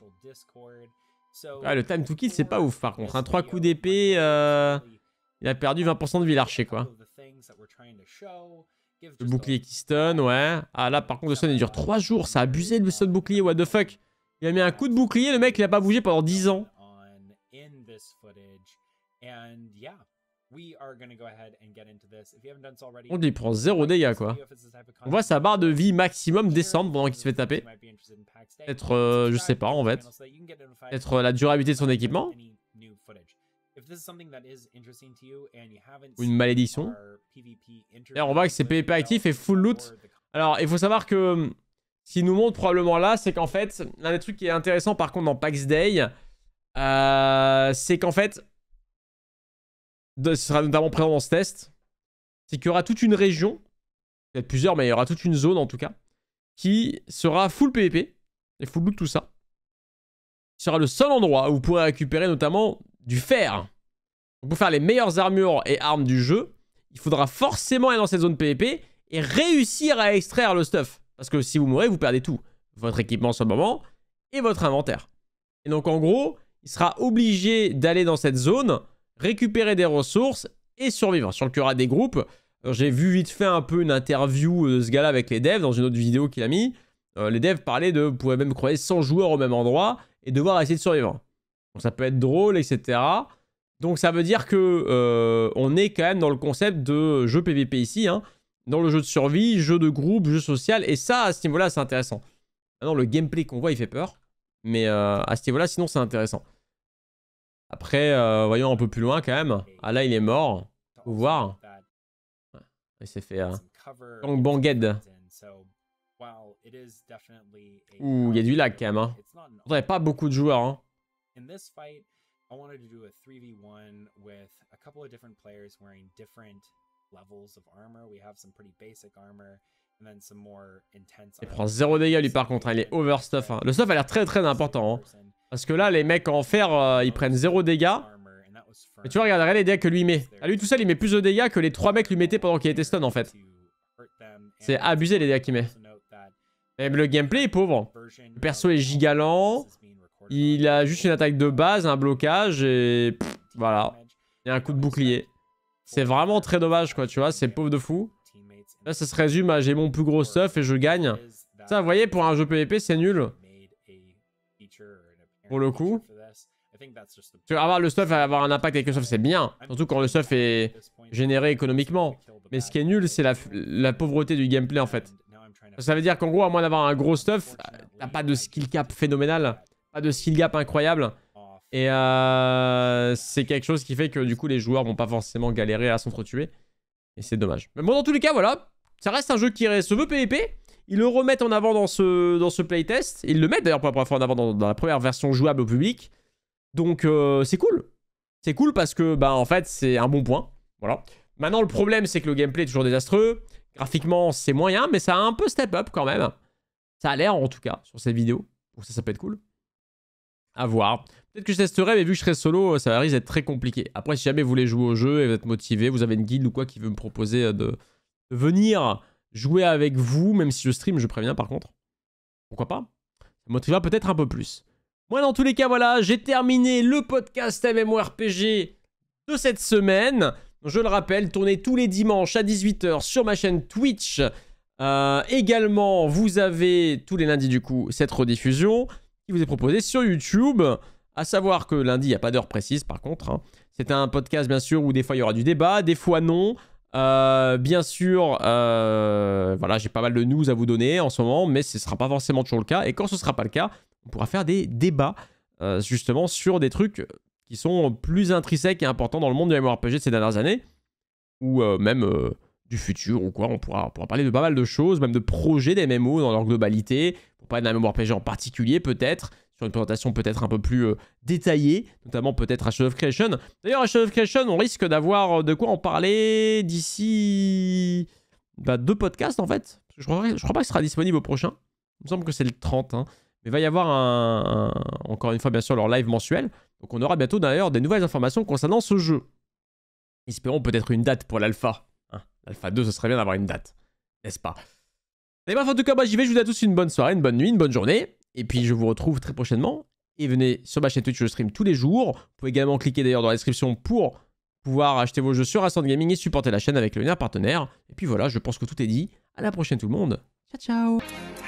Ah, le time to kill, c'est pas ouf par contre. Un hein. 3 coups d'épée, euh, il a perdu 20% de vie l'archer quoi. Le bouclier qui stun, ouais. Ah là par contre, le stun il dure 3 jours, ça a abusé le de bouclier, what the fuck. Il a mis un coup de bouclier, le mec il a pas bougé pendant 10 ans. Et yeah, on lui prend 0 dégâts quoi. On voit sa barre de vie maximum descendre pendant qu'il se fait taper. être euh, je sais pas en fait. être euh, la durabilité de son équipement. Ou une malédiction. Et on voit que c'est PvP actif et full loot. Alors il faut savoir que hum, ce qu'il nous montre probablement là, c'est qu'en fait, l'un des trucs qui est intéressant par contre dans Pax Day, euh, c'est qu'en fait, ce sera notamment présent dans ce test, c'est qu'il y aura toute une région, peut-être plusieurs, mais il y aura toute une zone en tout cas, qui sera full PvP, et full loot tout ça. Ce sera le seul endroit où vous pourrez récupérer notamment du fer. pour faire les meilleures armures et armes du jeu, il faudra forcément aller dans cette zone PvP et réussir à extraire le stuff. Parce que si vous mourrez, vous perdez tout. Votre équipement en ce moment et votre inventaire. Et donc en gros, il sera obligé d'aller dans cette zone récupérer des ressources et survivre. Sur le qu'il des groupes, euh, j'ai vu vite fait un peu une interview de ce gars-là avec les devs dans une autre vidéo qu'il a mis. Euh, les devs parlaient de, vous même croiser 100 joueurs au même endroit et devoir essayer de survivre. Donc ça peut être drôle, etc. Donc ça veut dire que euh, on est quand même dans le concept de jeu PVP ici, hein. dans le jeu de survie, jeu de groupe, jeu social, et ça à ce niveau-là c'est intéressant. Maintenant le gameplay qu'on voit il fait peur, mais à ce niveau-là sinon c'est intéressant. Après, euh, voyons un peu plus loin quand même. Ah là, il est mort. Faut voir. Ouais. Il s'est fait... Euh... Donc, Banged. Ouh, il y a du lag quand même. Hein. On n'avait pas beaucoup de joueurs. Hein. I wanted to do a 3v1 with a couple of different players wearing different levels of armor. We have some pretty basic armor, il prend zéro dégâts lui par contre, hein, il est overstuff. stuff hein. Le stuff a l'air très très important. Hein. Parce que là, les mecs en fer, euh, ils prennent zéro dégâts. Et tu vois, regarde, les dégâts que lui met. À lui tout seul, il met plus de dégâts que les trois mecs lui mettaient pendant qu'il était stun en fait. C'est abusé les dégâts qu'il met. Même le gameplay est pauvre. Le perso est gigalant. Il a juste une attaque de base, un blocage et... voilà. Et un coup de bouclier. C'est vraiment très dommage quoi, tu vois, c'est pauvre de fou. Là, ça se résume à j'ai mon plus gros stuff et je gagne. Ça, vous voyez, pour un jeu PvP, c'est nul. Pour le coup. avoir le stuff, avoir un impact avec le stuff, c'est bien. Surtout quand le stuff est généré économiquement. Mais ce qui est nul, c'est la, pauvreté du gameplay, en fait. Ça veut dire qu'en gros, à moins d'avoir un gros stuff, t'as pas de skill cap phénoménal. Pas de skill gap incroyable. Et euh, c'est quelque chose qui fait que du coup, les joueurs vont pas forcément galérer à s'entretuer. Et c'est dommage. Mais bon, dans tous les cas, voilà. Ça reste un jeu qui se veut PvP. Ils le remettent en avant dans ce, dans ce playtest. Ils le mettent d'ailleurs pour la première fois en avant dans, la première version jouable au public. Donc euh, c'est cool. C'est cool parce que, bah, en fait, c'est un bon point. Voilà. Maintenant, le problème, c'est que le gameplay est toujours désastreux. Graphiquement, c'est moyen, mais ça a un peu step up quand même. Ça a l'air, en tout cas, sur cette vidéo. Donc ça, ça peut être cool. À voir. Peut-être que je testerai, mais vu que je serai solo, ça risque d'être très compliqué. Après, si jamais vous voulez jouer au jeu et vous êtes motivé, vous avez une guide ou quoi qui veut me proposer euh, de, venir jouer avec vous, même si je stream, je préviens par contre. Pourquoi pas Ça motivera peut-être un peu plus. Moi, dans tous les cas, voilà, j'ai terminé le podcast MMORPG de cette semaine. Je le rappelle, tournez tous les dimanches à 18h sur ma chaîne Twitch. Euh, également, vous avez tous les lundis, du coup, cette rediffusion qui vous est proposée sur YouTube. À savoir que lundi, il n'y a pas d'heure précise, par contre. Hein. C'est un podcast, bien sûr, où des fois il y aura du débat, des fois non. Euh, bien sûr, euh, voilà, j'ai pas mal de news à vous donner en ce moment, mais ce ne sera pas forcément toujours le cas. Et quand ce ne sera pas le cas, on pourra faire des débats euh, justement sur des trucs qui sont plus intrinsèques et importants dans le monde du MMORPG de ces dernières années, ou même du futur ou quoi. On pourra, parler de pas mal de choses, même de projets des MMO dans leur globalité, pour parler d'un MMORPG en particulier peut-être sur une présentation peut-être un peu plus euh, détaillée, notamment peut-être à Shadow of Creation. D'ailleurs, à Shadow of Creation, on risque d'avoir euh, de quoi en parler d'ici bah, deux podcasts en fait. Je crois, crois pas que ce sera disponible au prochain. Il me semble que c'est le 30. Hein. Mais il va y avoir encore une fois bien sûr leur live mensuel. Donc on aura bientôt d'ailleurs des nouvelles informations concernant ce jeu. Espérons peut-être une date pour l'alpha. Hein, l'alpha 2, ce serait bien d'avoir une date, n'est-ce pas Et eh ben, en tout cas, moi j'y vais. Je vous souhaite à tous une bonne soirée, une bonne nuit, une bonne journée. Et puis je vous retrouve très prochainement. Et venez sur ma chaîne Twitch, je stream tous les jours. Vous pouvez également cliquer d'ailleurs dans la description pour pouvoir acheter vos jeux sur Ascend Gaming et supporter la chaîne avec le lien partenaire. Et puis voilà, je pense que tout est dit. À la prochaine tout le monde. Ciao ciao